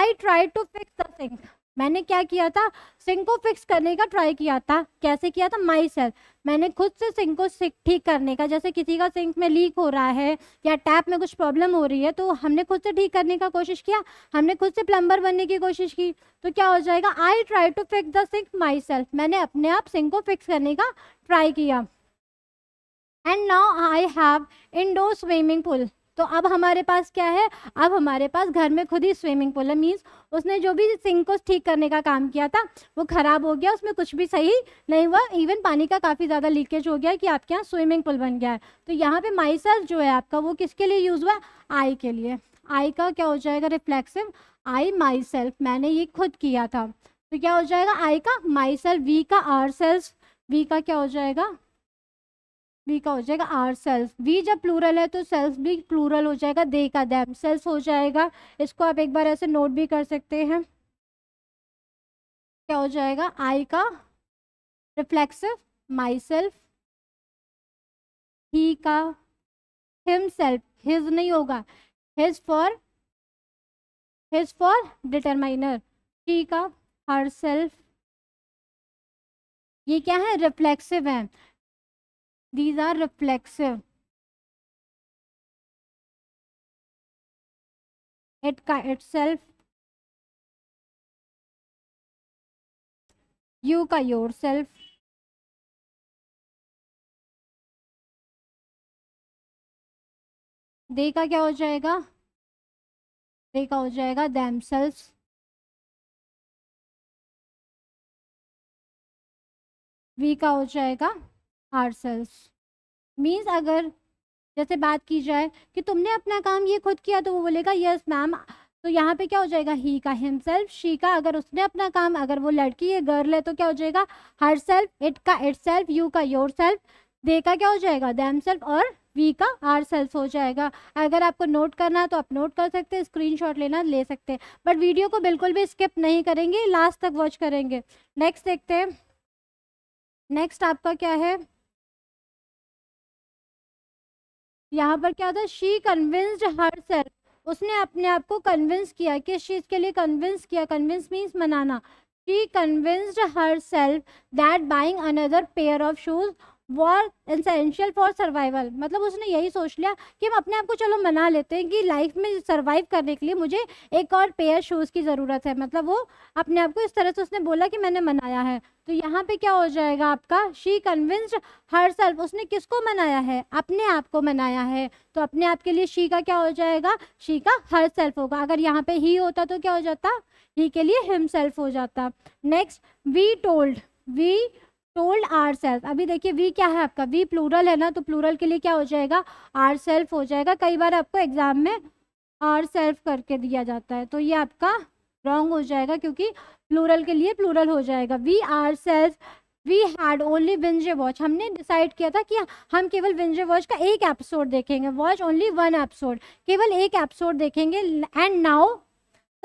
I try to fix the thing मैंने क्या किया था सिंक को फिक्स करने का ट्राई किया था कैसे किया था माई सेल्फ मैंने खुद से सिंक को ठीक करने का जैसे किसी का सिंक में लीक हो रहा है या टैप में कुछ प्रॉब्लम हो रही है तो हमने खुद से ठीक करने का कोशिश किया हमने खुद से प्लम्बर बनने की कोशिश की तो क्या हो जाएगा I try to fix the sink myself मैंने अपने आप सिंक को फिक्स करने का ट्राई किया and now I have indoor swimming pool तो अब हमारे पास क्या है अब हमारे पास घर में खुद ही स्विमिंग पूल है मीन्स उसने जो भी सिंक को ठीक करने का काम किया था वो ख़राब हो गया उसमें कुछ भी सही नहीं हुआ इवन पानी का काफ़ी ज़्यादा लीकेज हो गया कि आपके यहाँ स्विमिंग पूल बन गया है तो यहाँ पर माइसल जो है आपका वो किसके लिए यूज़ हुआ आई के लिए आई का क्या हो जाएगा रिफ्लेक्सिव आई माई सेल्फ मैंने ये खुद किया था तो क्या हो जाएगा आई का माई सेल्फ वी का आर सेल्फ वी का क्या हो जाएगा बी का हो जाएगा आर सेल्फ वी जब प्लूरल है तो सेल्फ भी प्लूरल हो जाएगा दे का दैम सेल्फ हो जाएगा इसको आप एक बार ऐसे नोट भी कर सकते हैं क्या हो जाएगा आई का रिफ्लेक्सिव माई सेल्फ ही का हिम सेल्फ हिज नहीं होगा his for his for determiner he का हर सेल्फ ये क्या है रिफ्लेक्सिव है these are reflexive it itself you ka yourself दे का क्या हो जाएगा दे का हो जाएगा दैमसेल्स वी का हो जाएगा आर सेल्स मीन्स अगर जैसे बात की जाए कि तुमने अपना काम ये खुद किया तो वो बोलेगा यस मैम तो यहाँ पे क्या हो जाएगा ही का हिम सेल्फ शी का अगर उसने अपना काम अगर वो लड़की है गर्ल है तो क्या हो जाएगा हर सेल्फ इट का इट सेल्फ यू का योर सेल्फ दे का क्या हो जाएगा दैम सेल्फ और वी का आर सेल्फ हो जाएगा अगर आपको नोट करना है तो आप नोट कर सकते हैं स्क्रीनशॉट लेना ले सकते हैं बट वीडियो को बिल्कुल भी स्किप नहीं करेंगे लास्ट तक वॉच करेंगे नेक्स्ट देखते हैं नेक्स्ट आपका क्या है यहाँ पर क्या था शी कन्विंस्ड हर सेल्फ उसने अपने आप को कन्विंस किया किस चीज़ के लिए कन्विंस किया कन्विंस मीन्स मनाना she convinced herself that buying another pair of shoes were essential for survival मतलब उसने यही सोच लिया कि हम अपने आप को चलो मना लेते हैं कि लाइफ में सर्वाइव करने के लिए मुझे एक और पेयर शूज़ की ज़रूरत है मतलब वो अपने आप को इस तरह से उसने बोला कि मैंने मनाया है तो यहाँ पे क्या हो जाएगा आपका शी कन्विंस्ड हर सेल्फ उसने किसको मनाया है अपने आप को मनाया है तो अपने आप के लिए शी का क्या हो जाएगा शी का हर सेल्फ होगा अगर यहाँ पे ही होता तो क्या हो जाता ही के लिए हिम सेल्फ हो जाता next we told we told ourselves अभी देखिए वी क्या है आपका वी प्लूरल है ना तो प्लूरल के लिए क्या हो जाएगा आर सेल्फ हो जाएगा कई बार आपको एग्जाम में आर सेल्फ करके दिया जाता है तो ये आपका रॉन्ग हो जाएगा क्योंकि प्लूरल के लिए प्लूरल हो जाएगा we ourselves we had only binge watch हमने डिसाइड किया था कि हम केवल विंजे वॉच का एक एपिसोड देखेंगे वॉच ओनली वन एपिसोड केवल एक एपिसोड देखेंगे एंड नाउ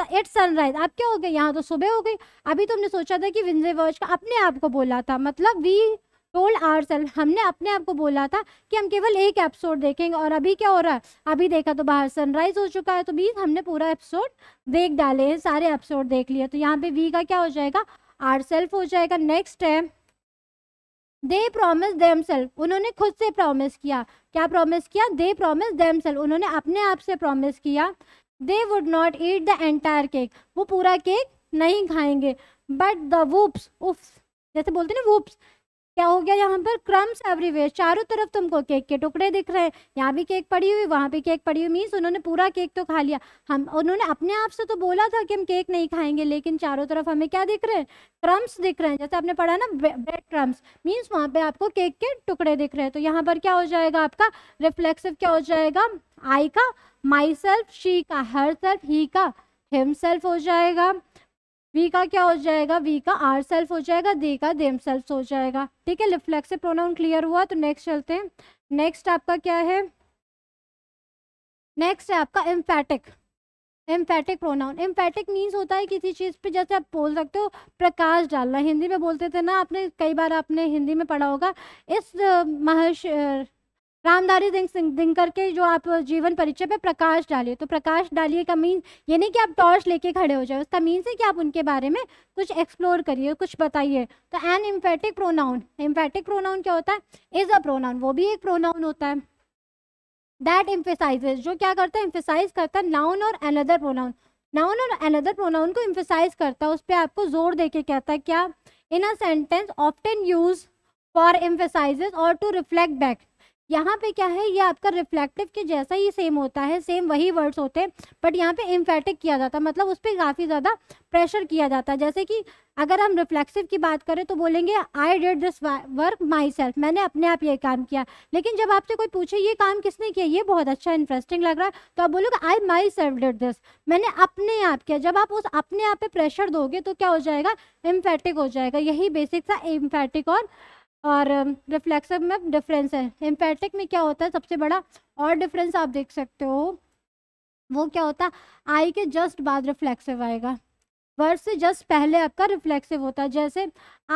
एट सनराइज आप क्या हो गए यहाँ तो सुबह हो गई अभी तो हमने सोचा था कि विंजे वॉच का अपने आप को बोला था मतलब वी टोल्ड आर सेल्फ हमने अपने आप को बोला था कि हम केवल एक एपिसोड देखेंगे और अभी क्या हो रहा है अभी देखा तो बाहर सनराइज हो चुका है तो भी हमने पूरा एपिसोड देख डाले हैं सारे एपिसोड देख लिए तो यहाँ पे वी का क्या हो जाएगा आर सेल्फ हो जाएगा नेक्स्ट है दे प्रोमिस देम सेल्फ उन्होंने खुद से प्रोमिस किया क्या प्रोमिस किया दे प्रोमिस देम सेल्फ उन्होंने अपने आप से प्रोमिस किया they would not eat the entire cake वो पूरा केक नहीं खाएंगे बट द वूप्स उफ्स जैसे बोलते ना वूप्स क्या हो गया यहाँ पर क्रम्स एवरीवेयर चारों तरफ तुमको केक के टुकड़े दिख रहे हैं यहाँ भी केक पड़ी हुई वहाँ भी केक पड़ी हुई मीन्स उन्होंने पूरा केक तो खा लिया हम उन्होंने अपने आप से तो बोला था कि हम केक नहीं खाएंगे लेकिन चारों तरफ हमें क्या दिख रहे हैं क्रम्स दिख रहे हैं जैसे आपने पढ़ा ना ब्रेड क्रम्स मीन्स वहाँ पर आपको केक के टुकड़े दिख रहे हैं तो यहाँ पर क्या हो जाएगा आपका रिफ्लेक्सिव क्या हो जाएगा आई का माई सेल्फ शी का हर सेल्फ ही का हिम सेल्फ हो जाएगा वी का क्या हो जाएगा वी का आर सेल्फ हो जाएगा दे का देम सेल्फ हो जाएगा ठीक है रिफ्लेक्सिव प्रोनाउन क्लियर हुआ तो नेक्स्ट चलते हैं नेक्स्ट आपका क्या है नेक्स्ट है आपका emphatic emphatic pronoun emphatic means होता है किसी चीज़ पे जैसे आप बोल सकते हो प्रकाश डालना हिंदी में बोलते थे ना आपने कई बार आपने हिंदी में पढ़ा होगा इस महर्ष रामधारी सिंह दिनकर के जो आप जीवन परिचय पे प्रकाश डालिए तो प्रकाश डालिए का मीन ये नहीं कि आप टॉर्च लेके खड़े हो जाए उसका मीन है कि आप उनके बारे में कुछ एक्सप्लोर करिए कुछ बताइए तो an emphatic pronoun emphatic pronoun क्या होता है इज अ प्रोनाउन वो भी एक प्रोनाउन होता है दैट इम्फेसाइजेज जो क्या करता है इम्फेसाइज करता है नाउन और अनदर प्रोनाउन नाउन और अनदर प्रोनाउन को इम्फेसाइज करता है उस पर आपको जोर दे के कहता है क्या in a sentence often use for emphasize और टू रिफ्लेक्ट बैक यहाँ पे क्या है ये आपका रिफ्लेक्टिव के जैसा ही सेम होता है सेम वही वर्ड्स होते हैं बट यहाँ पे इम्फेटिक किया जाता है मतलब उस पर काफ़ी ज़्यादा प्रेशर किया जाता है जैसे कि अगर हम रिफ्लेक्सिव की बात करें तो बोलेंगे I did this work myself मैंने अपने आप ये काम किया लेकिन जब आपसे कोई पूछे ये काम किसने किया ये बहुत अच्छा इंटरेस्टिंग लग रहा है तो आप बोलोगे I myself did this मैंने अपने आप किया जब आप उस अपने आप पे प्रेशर दोगे तो क्या हो जाएगा इम्फेटिक हो जाएगा यही बेसिक था इम्फेटिक और और रिफ्लेक्सिव में डिफरेंस है एम्पैटिक में क्या होता है सबसे बड़ा और डिफरेंस आप देख सकते हो वो क्या होता है आई के जस्ट बाद रिफ्लेक्सिव आएगा वर्ड से जस्ट पहले आपका रिफ्लेक्सिव होता है जैसे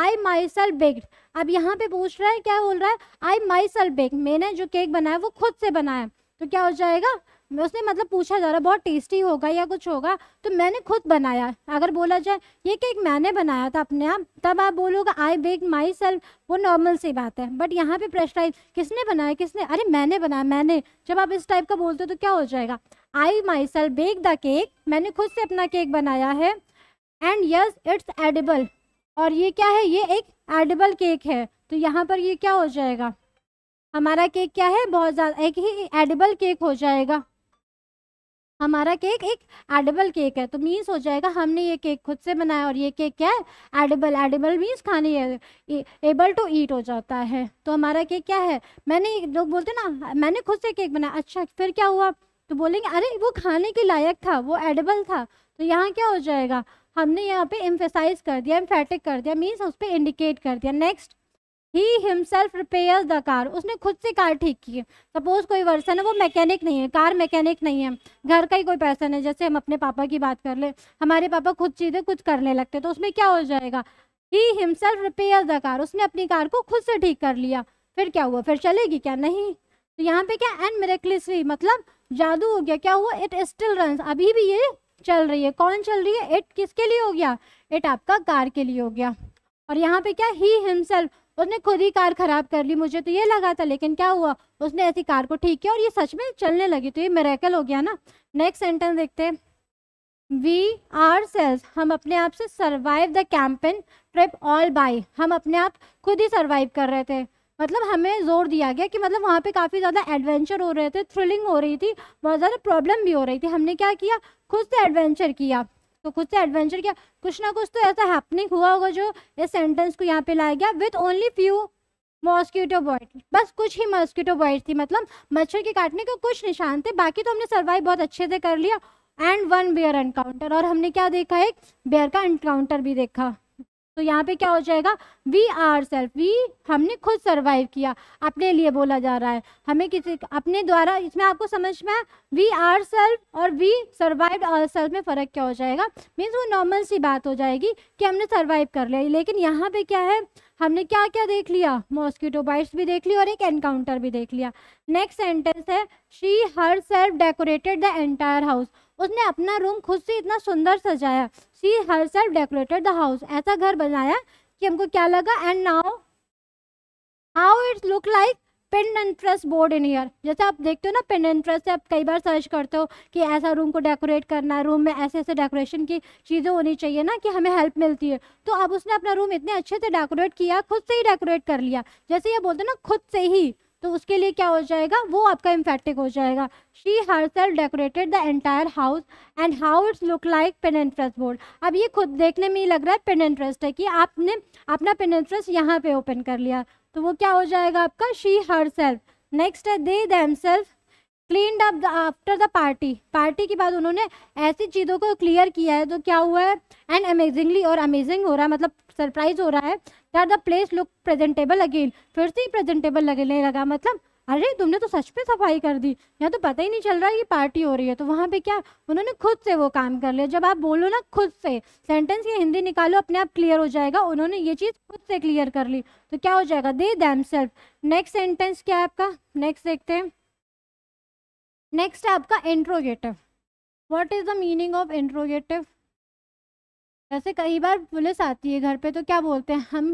आई माई सेल बेक्ड अब यहाँ पे पूछ रहा है क्या बोल रहा है आई माई सेल बेक मैंने जो केक बनाया वो खुद से बनाया तो क्या हो जाएगा मैं उसने मतलब पूछा जा रहा बहुत टेस्टी होगा या कुछ होगा तो मैंने खुद बनाया अगर बोला जाए ये केक मैंने बनाया था अपने आप तब आप बोलोगे आई बेक माई सेल्फ वो नॉर्मल सी बात है बट यहाँ पे प्रेशराइज किसने बनाया किसने अरे मैंने बनाया मैंने जब आप इस टाइप का बोलते हो तो क्या हो जाएगा I myself bake the cake मैंने खुद से अपना केक बनाया है एंड यस इट्स एडिबल और ये क्या है ये एक एडिबल केक है तो यहाँ पर ये क्या हो जाएगा हमारा केक क्या है बहुत ज़्यादा एक ही एडिबल केक हो जाएगा हमारा केक एक एडेबल केक है तो मीन्स हो जाएगा हमने ये केक खुद से बनाया और ये केक क्या है एडेबल एडेबल मीन्स खाने एबल टू ईट हो जाता है तो हमारा केक क्या है मैंने लोग बोलते ना मैंने खुद से केक बनाया अच्छा फिर क्या हुआ तो बोलेंगे अरे वो खाने के लायक था वो एडेबल था तो यहाँ क्या हो जाएगा हमने यहाँ पे एम्फेसाइज कर दिया एम्फेटिक कर दिया मीन्स उस पर इंडिकेट कर दिया next he himself repair the car उसने खुद से कार ठीक की सपोज कोई वर्सन है वो मैकेनिक नहीं है कार मैकेनिक नहीं है घर का ही कोई पर्सन है जैसे हम अपने पापा की बात कर ले हमारे पापा खुद चीज़ें कुछ करने लगते तो उसमें क्या हो जाएगा he himself repair the car उसने अपनी कार को खुद से ठीक कर लिया फिर क्या हुआ फिर चलेगी क्या नहीं तो यहाँ पे क्या एंड मेरेक्लिसली मतलब जादू हो गया क्या हुआ इट स्टिल रन अभी भी ये चल रही है कौन चल रही है इट किसके लिए हो गया इट आपका कार के लिए हो गया और यहाँ पे क्या ही हिमसेल्फ उसने खुद ही कार खराब कर ली मुझे तो ये लगा था लेकिन क्या हुआ उसने ऐसी कार को ठीक किया और ये सच में चलने लगी तो ये मेरेकल हो गया ना नेक्स्ट सेंटेंस देखते हैं वी आर सेल्स हम अपने आप से survive the camping trip all by हम अपने आप खुद ही सर्वाइव कर रहे थे मतलब हमें जोर दिया गया कि मतलब वहाँ पे काफ़ी ज़्यादा एडवेंचर हो रहे थे थ्रिलिंग हो रही थी बहुत ज़्यादा प्रॉब्लम भी हो रही थी हमने क्या किया खुद से एडवेंचर किया तो खुद से एडवेंचर किया कुछ ना कुछ तो ऐसा हैपनिंग हुआ होगा जो इस सेंटेंस को यहाँ पे लाया गया with only few mosquito bite बस कुछ ही मॉस्किटो बॉइट थी मतलब मच्छर के काटने का कुछ निशान थे बाकी तो हमने सर्वाइव बहुत अच्छे से कर लिया एंड वन बेयर एनकाउंटर और हमने क्या देखा एक बेयर का एनकाउंटर भी देखा तो यहाँ पे क्या हो जाएगा वी आर सेल्फ वी हमने खुद सरवाइव किया अपने लिए बोला जा रहा है हमें किसी अपने द्वारा इसमें आपको समझ में वी आर सेल्फ और वी सर्वाइव आर सेल्फ में फ़र्क क्या हो जाएगा मीन्स वो नॉर्मल सी बात हो जाएगी कि हमने सर्वाइव कर लिया लेकिन यहाँ पे क्या है हमने क्या क्या देख लिया मॉस्किटो बाइट्स भी देख ली और एक एनकाउंटर भी देख लिया नेक्स्ट सेंटेंस है she herself decorated the entire house उसने अपना रूम खुद से इतना सुंदर सजाया she herself decorated the house ऐसा घर बनाया कि हमको क्या लगा and now how it's look like paint and board in year जैसे आप देखते हो ना पेंड एंड से आप कई बार सर्च करते हो कि ऐसा रूम को डेकोरेट करना रूम में ऐसे ऐसे डेकोरेशन की चीज़ें होनी चाहिए ना कि हमें हेल्प मिलती है तो अब उसने अपना रूम इतने अच्छे से डेकोरेट किया खुद से ही डेकोरेट कर लिया जैसे ये बोलते ना खुद से ही तो उसके लिए क्या हो जाएगा वो आपका इम्फेक्टिक हो जाएगा she herself decorated the entire house and how it's look like pen entrance board अब ये खुद देखने में ही लग रहा है पेन एंट्रेस्ट है कि आपने अपना पेन इंटरेस्ट यहाँ पे ओपन कर लिया तो वो क्या हो जाएगा आपका शी हर सेल्फ नेक्स्ट है they themselves clean up after the party party के बाद उन्होंने ऐसी चीज़ों को क्लियर किया है तो क्या हुआ है एंड अमेजिंगली और अमेजिंग हो रहा है मतलब सरप्राइज हो रहा है that the place look presentable again फिर से ही प्रेजेंटेबल लगने लगा मतलब अरे तुमने तो सच में सफाई कर दी यहाँ तो पता ही नहीं चल रहा है कि पार्टी हो रही है तो वहाँ पे क्या उन्होंने खुद से वो काम कर लिया जब आप बोलो ना खुद से सेंटेंस ये हिंदी निकालो अपने आप क्लियर हो जाएगा उन्होंने ये चीज़ खुद से क्लियर कर ली तो क्या हो जाएगा they themselves next sentence क्या है आपका नेक्स्ट देखते हैं नेक्स्ट है आपका interrogative what is the meaning of interrogative वैसे कई बार पुलिस आती है घर पे तो क्या बोलते हैं हम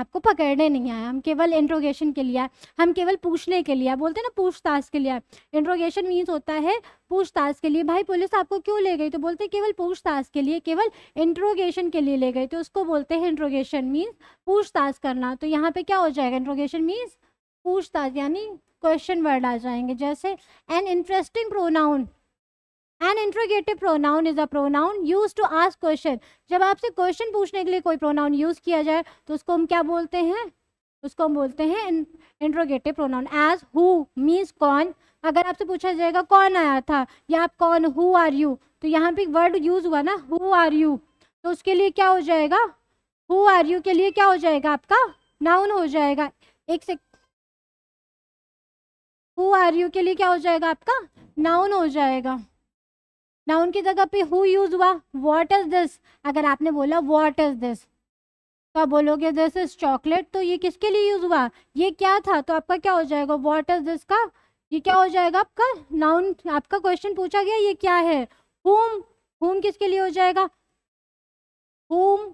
आपको पकड़ने नहीं आए हम केवल इंट्रोगेशन के लिए हम केवल पूछने के लिए बोलते हैं ना पूछताछ के लिए इंट्रोगेशन मीन्स होता है पूछताछ के लिए भाई पुलिस आपको क्यों ले गई तो बोलते केवल पूछताछ के लिए केवल इंट्रोगेशन के लिए ले गई तो उसको बोलते हैं इंट्रोगेशन मीन्स पूछताछ करना तो यहाँ पे क्या हो जाएगा इंट्रोगेशन मीन्स पूछताछ यानी क्वेश्चन वर्ड आ जाएंगे जैसे an interesting pronoun an interrogative pronoun is a pronoun use to ask question जब आपसे क्वेश्चन पूछने के लिए कोई प्रोनाउन यूज किया जाए तो उसको हम क्या बोलते हैं उसको हम बोलते हैं interrogative pronoun as who means कौन अगर आपसे पूछा जाएगा कौन आया था या आप कौन हु आर यू तो यहाँ पे वर्ड यूज हुआ ना हु आर यू तो उसके लिए क्या हो जाएगा हु आर यू के लिए क्या हो जाएगा आपका नाउन हो जाएगा एक से हु आर यू के लिए क्या हो जाएगा आपका नाउन हो जाएगा नाउन की जगह पे हु यूज हुआ वॉट इज दिस अगर आपने बोला वॉट इज दिस तो आप बोलोगे दिस इज चॉकलेट तो ये किसके लिए यूज हुआ ये क्या था तो आपका क्या हो जाएगा वॉट इज दिस का ये क्या हो जाएगा आपका नाउन आपका क्वेश्चन पूछा गया ये क्या है होम होम किसके लिए हो जाएगा होम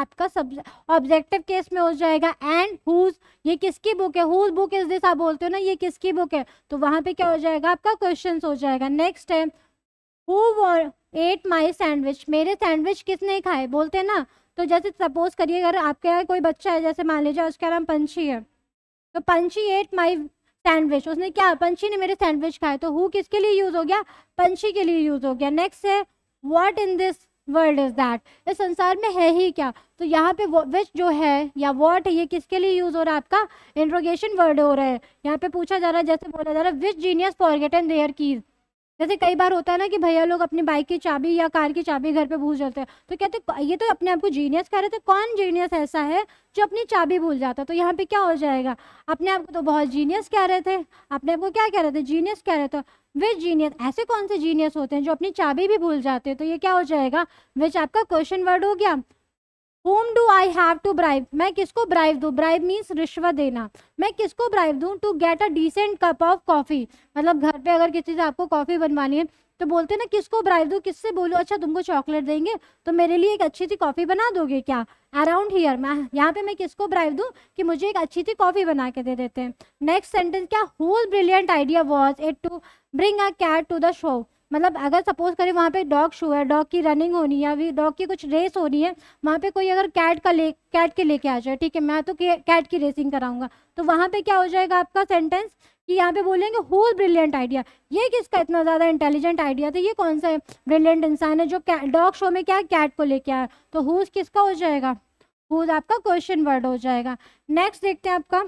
आपका सब ऑब्जेक्टिव केस में हो जाएगा एंड हुज ये किसकी बुक है हुज बुक इज दिस आप बोलते हो ना ये किसकी बुक है तो वहां पे क्या हो जाएगा आपका क्वेश्चन हो जाएगा नेक्स्ट है हु एट माई सैंडविच मेरे सैंडविच किसने खाए बोलते हैं ना तो जैसे सपोज करिए अगर आपके यहाँ कोई बच्चा है जैसे मान लीजिए उसका नाम पंछी है तो पंछी एट माई सैंडविच उसने क्या पंछी ने मेरे सैंडविच खाए तो हु किसके लिए यूज़ हो गया पंछी के लिए यूज़ हो गया नेक्स्ट है what in this world is that इस संसार में है ही क्या तो यहाँ पे विच जो है या वॉट है ये किसके लिए यूज़ हो रहा है आपका इंट्रोगेशन वर्ड हो रहा है यहाँ पे पूछा जा रहा है जैसे बोला जा रहा है which genius forget and their keys जैसे कई बार होता है ना कि भैया लोग अपनी बाइक की चाबी या कार की चाबी घर पे भूल जाते हैं तो कहते ये तो अपने आप को जीनियस कह रहे थे कौन जीनियस ऐसा है जो अपनी चाबी भूल जाता तो यहाँ पे क्या हो जाएगा अपने आप को तो बहुत जीनियस कह रहे थे अपने आप को क्या कह रहे थे जीनियस कह रहे थे विच जीनियस ऐसे कौन से जीनियस होते हैं जो अपनी चाबी भी भूल जाते हैं तो ये क्या हो जाएगा विच आपका क्वेश्चन वर्ड हो गया whom do I have to bribe मैं किसको ब्राइव दूँ ब्राइव मीन्स रिश्वत देना मैं किसको ब्राइव दूँ to get a decent cup of coffee मतलब घर पे अगर किसी से आपको कॉफ़ी बनवानी है तो बोलते हैं ना किसको ब्राइव दूँ किससे बोलो अच्छा तुमको चॉकलेट देंगे तो मेरे लिए एक अच्छी सी कॉफ़ी बना दोगे क्या अराउंड हीयर मैं यहाँ पे मैं किसको ब्राइव दूँ कि मुझे एक अच्छी सी कॉफ़ी बना के दे देते हैं नेक्स्ट सेंटेंस क्या whose brilliant idea was it to bring a cat to the show मतलब अगर सपोज करें वहाँ पे डॉग शो है डॉग की रनिंग होनी है अभी डॉग की कुछ रेस होनी है वहाँ पे कोई अगर कैट का ले कैट के लेके आ जाए ठीक है मैं तो कैट की रेसिंग कराऊंगा तो वहाँ पे क्या हो जाएगा आपका सेंटेंस कि यहाँ पे बोलेंगे हु ब्रिलियंट आइडिया ये किसका इतना ज़्यादा इंटेलिजेंट आइडिया था ये कौन सा ब्रिलियंट इंसान है जो डॉग शो में क्या कैट को लेके आया तो हुज किसका हो जाएगा हुज आपका क्वेश्चन वर्ड हो जाएगा नेक्स्ट देखते हैं आपका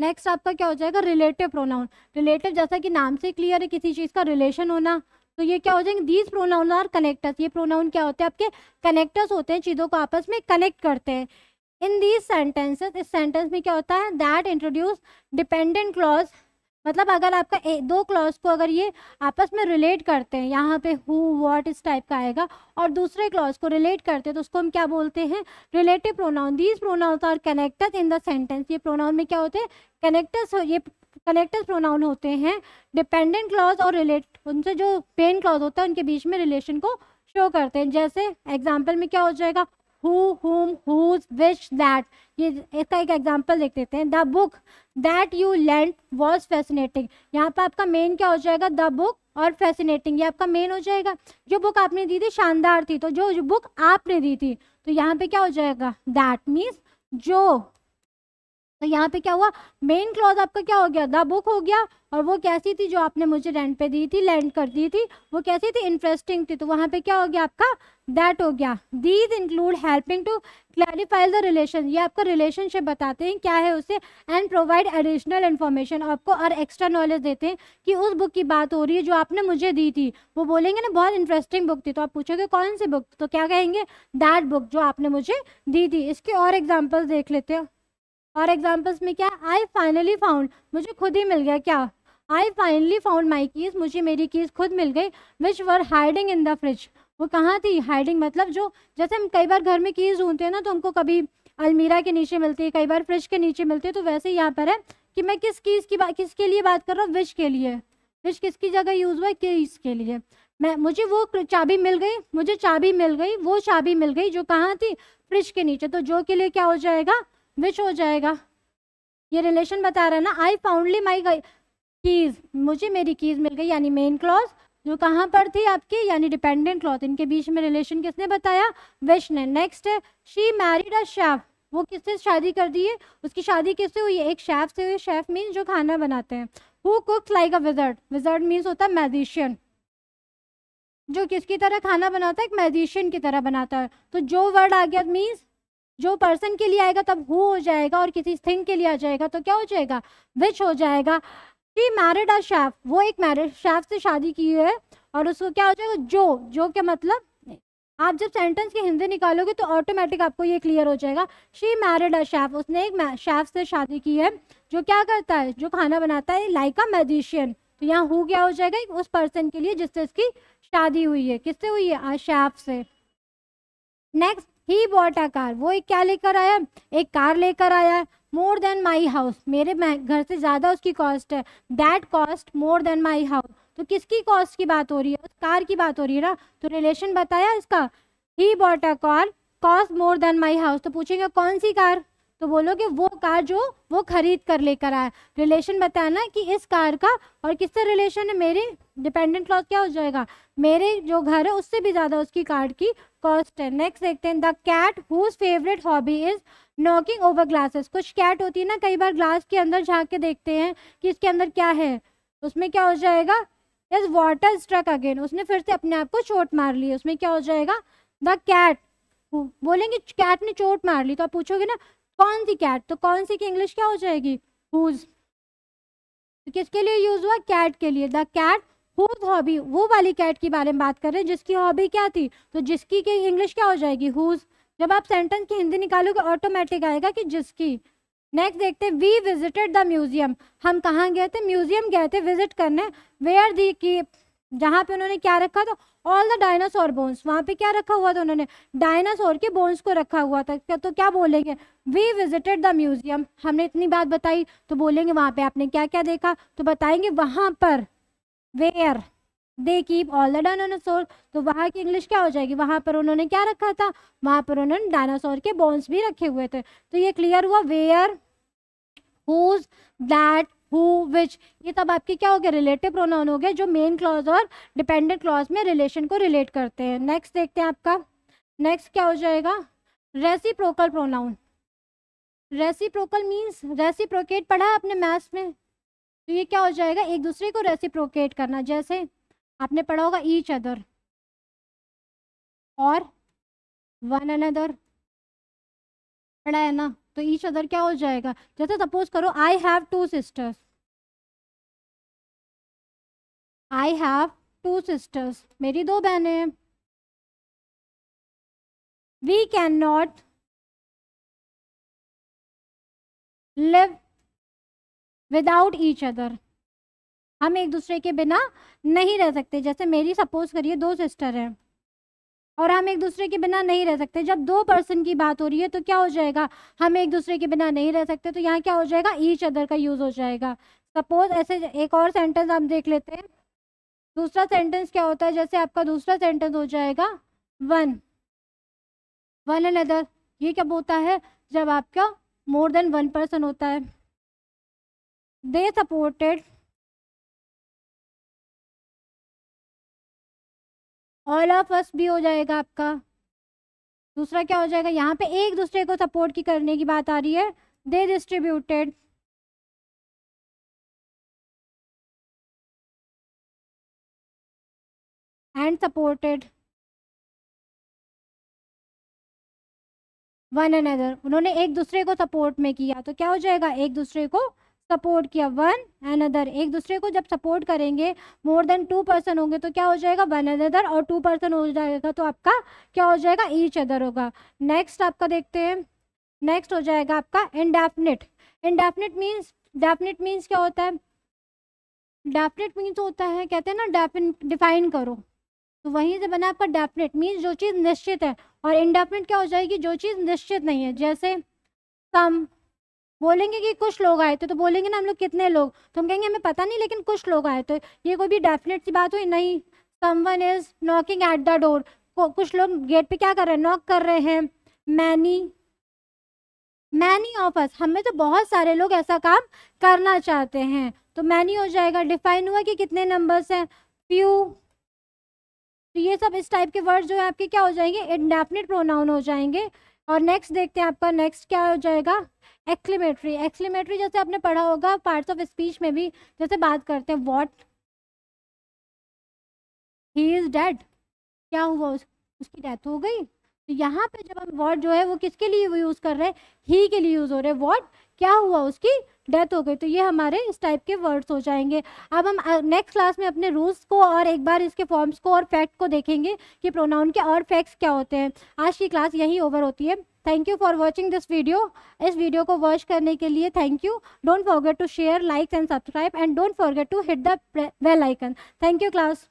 नेक्स्ट आपका क्या हो जाएगा रिलेटिव प्रोनाउन रिलेटिव जैसा कि नाम से क्लियर है किसी चीज़ का रिलेशन होना तो ये क्या हो जाएंगे दीज प्रोनाउन आर कनेक्टर्स ये प्रोनाउन क्या होते हैं आपके कनेक्टर्स होते हैं चीज़ों को आपस में कनेक्ट करते हैं इन दीज सेंटेंसेस इस सेंटेंस में क्या होता है दैट इंट्रोड्यूस डिपेंडेंट क्लॉज मतलब अगर आपका ए, दो क्लॉज को अगर ये आपस में रिलेट करते हैं यहाँ पे हु व्हाट इस टाइप का आएगा और दूसरे क्लॉज को रिलेट करते हैं तो उसको हम क्या बोलते हैं relative pronoun these pronouns are connected in the sentence ये प्रोनाउन में क्या होते हैं कनेक्टर्स ये कनेक्टर्स प्रोनाउन होते हैं डिपेंडेंट क्लॉज और रिलेट उनसे जो पेन क्लॉज होता है उनके बीच में रिलेशन को शो करते हैं जैसे एग्जाम्पल में क्या हो जाएगा who, whom, whose, which, that. ये इसका एक एग्जाम्पल देख लेते हैं the book that you lent was fascinating यहाँ पर आपका मेन क्या हो जाएगा द बुक और फैसिनेटिंग ये आपका मेन हो जाएगा जो बुक आपने दी थी शानदार थी तो जो बुक आपने दी थी तो यहाँ पे क्या हो जाएगा दैट मीन्स जो तो यहाँ पे क्या हुआ मेन क्लॉज आपका क्या हो गया द बुक हो गया और वो कैसी थी जो आपने मुझे रेंट पे दी थी लैंड कर दी थी वो कैसी थी इंटरेस्टिंग थी तो वहाँ पे क्या हो गया आपका दैट हो गया these include helping to clarify the relation ये आपका रिलेशनशिप बताते हैं क्या है उसे एंड प्रोवाइड एडिशनल इन्फॉर्मेशन आपको और एक्स्ट्रा नॉलेज देते हैं कि उस बुक की बात हो रही है जो आपने मुझे दी थी वो बोलेंगे ना बहुत इंटरेस्टिंग बुक थी तो आप पूछोगे कौन सी बुक तो क्या कहेंगे दैट बुक जो आपने मुझे दी थी इसके और एग्जाम्पल्स देख लेते हैं और एग्जाम्पल्स में क्या आई फाइनली फाउंड मुझे खुद ही मिल गया क्या I finally found my keys मुझे मेरी कीज़ खुद मिल गई which were hiding in the fridge वो कहाँ थी हाइडिंग मतलब जो जैसे हम कई बार घर में कीज़ ढूंढते हैं ना तो हमको कभी अलमीरा के नीचे मिलती है कई बार फ्रिज के नीचे मिलती है तो वैसे यहाँ पर है कि मैं किस कीज़ की बात किसके लिए बात कर रहा हूँ विश के लिए विश किसकी जगह यूज़ हुआ है कीज़ के लिए मैं मुझे वो चाबी मिल गई मुझे चाबी मिल गई वो चाबी मिल गई जो कहाँ थी फ्रिज के नीचे तो जो के लिए क्या हो जाएगा विच हो जाएगा ये रिलेशन बता रहा है ना आई फाउंडली माई कीज़ मुझे मेरी कीज़ मिल गई यानी मेन क्लॉज जो कहाँ पर थी आपकी यानी डिपेंडेंट क्लॉथ इनके बीच में रिलेशन किसने बताया विश ने नेक्स्ट है शी मैरिड अ शेफ वो किससे शादी कर दी है उसकी शादी किससे हुई है एक शेफ से हुई शेफ मीन्स जो खाना बनाते हैं who cooks like a wizard wizard means होता है मैजिशियन जो किसकी तरह खाना बनाता है एक मैजिशियन की तरह बनाता है तो जो वर्ड आ गया मीन्स जो पर्सन के लिए आएगा तब हु हो जाएगा और किसी थिंग के लिए आ जाएगा तो क्या हो जाएगा विच हो जाएगा ही मैरिड अ शेफ वो एक मैरिड शेफ से शादी की है और उसको क्या हो जाएगा जो जो क्या मतलब आप जब सेंटेंस की हिंदी निकालोगे तो ऑटोमेटिक आपको ये क्लियर हो जाएगा शी मैरिड अ शेफ उसने एक शेफ से शादी की है जो क्या करता है जो खाना बनाता है लाइक अ मैजिशियन तो यहाँ हु क्या हो जाएगा उस पर्सन के लिए जिससे इसकी शादी हुई है किससे हुई है शेफ से next he bought a car वो एक क्या लेकर आया एक कार लेकर आया मोर देन माई हाउस मेरे घर से ज़्यादा उसकी कॉस्ट है that cost more than my house तो किसकी कॉस्ट की बात हो रही है उस कार की बात हो रही है ना तो रिलेशन बताया इसका he bought a car cost more than my house तो पूछेंगे कौन सी कार तो बोलोगे वो कार जो वो खरीद कर लेकर आया रिलेशन बताना कि इस कार का और किससे रिलेशन है मेरे डिपेंडेंट क्लॉज क्या हो जाएगा मेरे जो घर है उससे भी ज़्यादा उसकी कार की कॉस्ट है नेक्स्ट देखते हैं the cat whose favourite hobby is knocking over glasses कुछ कैट होती है ना कई बार ग्लास के अंदर झाँक के देखते हैं कि इसके अंदर क्या है उसमें क्या हो जाएगा इज वाटर स्ट्रक अगेन उसने फिर से अपने आप को चोट मार ली उसमें क्या हो जाएगा द कैट बोलेंगे कैट ने चोट मार ली तो आप पूछोगे ना कौन सी कैट तो कौन सी की इंग्लिश क्या हो जाएगी हुज तो किसके लिए यूज हुआ कैट के लिए द कैट हुज हॉबी वो वाली कैट के बारे में बात कर रहे हैं जिसकी हॉबी क्या थी तो जिसकी की इंग्लिश क्या हो जाएगी हुज जब आप सेंटेंस की हिंदी निकालोगे ऑटोमेटिक आएगा कि जिसकी नेक्स्ट देखते हैं वी विजिटेड द म्यूजियम हम कहाँ गए थे म्यूजियम गए थे विजिट करने वेयर दी की जहाँ पे उन्होंने क्या रखा था ऑल द डायनासोर बोन्स वहाँ पे क्या रखा हुआ था उन्होंने डायनासोर के बोन्स को रखा हुआ था क्या तो क्या बोलेंगे वी विजिटेड द म्यूजियम हमने इतनी बात बताई तो बोलेंगे वहाँ पे आपने क्या क्या देखा तो बताएंगे वहाँ पर where they keep all the dinosaur तो वहाँ की इंग्लिश क्या हो जाएगी वहाँ पर उन्होंने क्या रखा था वहाँ पर उन्होंने डायनासोर के बोन्स भी रखे हुए थे तो ये क्लियर हुआ where whose that who which ये तब आपके क्या हो गए रिलेटिव प्रोनाउन हो गए जो मेन क्लॉज और डिपेंडेंट क्लॉज में रिलेशन को रिलेट करते हैं नेक्स्ट देखते हैं आपका नेक्स्ट क्या हो जाएगा रेसी प्रोकल प्रोनाउन रेसी प्रोकल मीन्स रेसी प्रोकेट पढ़ा है आपने मैथ्स में तो ये क्या हो जाएगा एक दूसरे को रेसी प्रोकेट करना जैसे आपने पढ़ा होगा ईच अदर और वन अनदर पढ़ा है ना तो ईच अदर क्या हो जाएगा जैसे सपोज करो I have two sisters I have two sisters मेरी दो बहनें हैं we can not live without each other हम एक दूसरे के बिना नहीं रह सकते जैसे मेरी सपोज करिए दो सिस्टर हैं और हम एक दूसरे के बिना नहीं रह सकते जब दो पर्सन की बात हो रही है तो क्या हो जाएगा हम एक दूसरे के बिना नहीं रह सकते तो यहाँ क्या हो जाएगा ईच अदर का यूज़ हो जाएगा सपोज ऐसे एक और सेंटेंस हम देख लेते हैं दूसरा सेंटेंस क्या होता है जैसे आपका दूसरा सेंटेंस हो जाएगा वन वन एंड अदर ये कब होता है जब आपका मोर देन वन पर्सन होता है they supported all of us भी हो जाएगा आपका दूसरा क्या हो जाएगा यहाँ पे एक दूसरे को सपोर्ट की करने की बात आ रही है they distributed and supported one another उन्होंने एक दूसरे को सपोर्ट में किया तो क्या हो जाएगा एक दूसरे को सपोर्ट किया वन एंड अदर एक दूसरे को जब सपोर्ट करेंगे मोर देन टू पर्सन होंगे तो क्या हो जाएगा वन अनदर और टू पर्सन हो जाएगा तो आपका क्या हो जाएगा ईच अदर होगा नेक्स्ट आपका देखते हैं नेक्स्ट हो जाएगा आपका indefinite indefinite means definite means क्या होता है डेफिनिट मीन्स होता है कहते हैं ना डेफिन डिफाइन करो तो वहीं से बना आपका डेफिनेट मीन्स जो चीज़ निश्चित है और इनडेफिनेट क्या हो जाएगी जो चीज़ निश्चित नहीं है जैसे सम बोलेंगे कि कुछ लोग आए थे तो बोलेंगे ना हम लोग कितने लोग तो हम कहेंगे हमें पता नहीं लेकिन कुछ लोग आए तो ये कोई भी डेफिनेट सी बात हुई नहीं one is knocking at the door कुछ लोग गेट पे क्या कर रहे हैं नॉक कर रहे हैं मैनी मैनी ऑफ अस हमें तो बहुत सारे लोग ऐसा काम करना चाहते हैं तो मैनी हो जाएगा डिफाइन हुआ कि कितने नंबर्स हैं फ्यू तो ये सब इस टाइप के वर्ड जो है आपके क्या हो जाएंगे इंडेफिनेट प्रोनाउन हो जाएंगे और नेक्स्ट देखते हैं आपका नेक्स्ट क्या हो जाएगा एक्सक्लेमेटरी एक्सक्लेमेटरी जैसे आपने पढ़ा होगा पार्ट्स ऑफ स्पीच में भी जैसे बात करते हैं वॉट ही इज़ डेड क्या हुआ उस, उसकी डेथ हो गई तो यहाँ पे जब हम वॉट जो है वो किसके लिए यूज़ कर रहे हैं ही के लिए यूज़ हो रहे हैं वॉट क्या हुआ उसकी डेथ हो गई तो ये हमारे इस टाइप के वर्ड्स हो जाएंगे अब हम नेक्स्ट क्लास में अपने रूल्स को और एक बार इसके फॉर्म्स को और फैक्ट को देखेंगे कि प्रोनाउन के और फैक्ट्स क्या होते हैं आज की क्लास यही ओवर होती है thank you for watching this video इस वीडियो को वॉच करने के लिए thank you don't forget to share like and subscribe and don't forget to hit the bell icon thank you class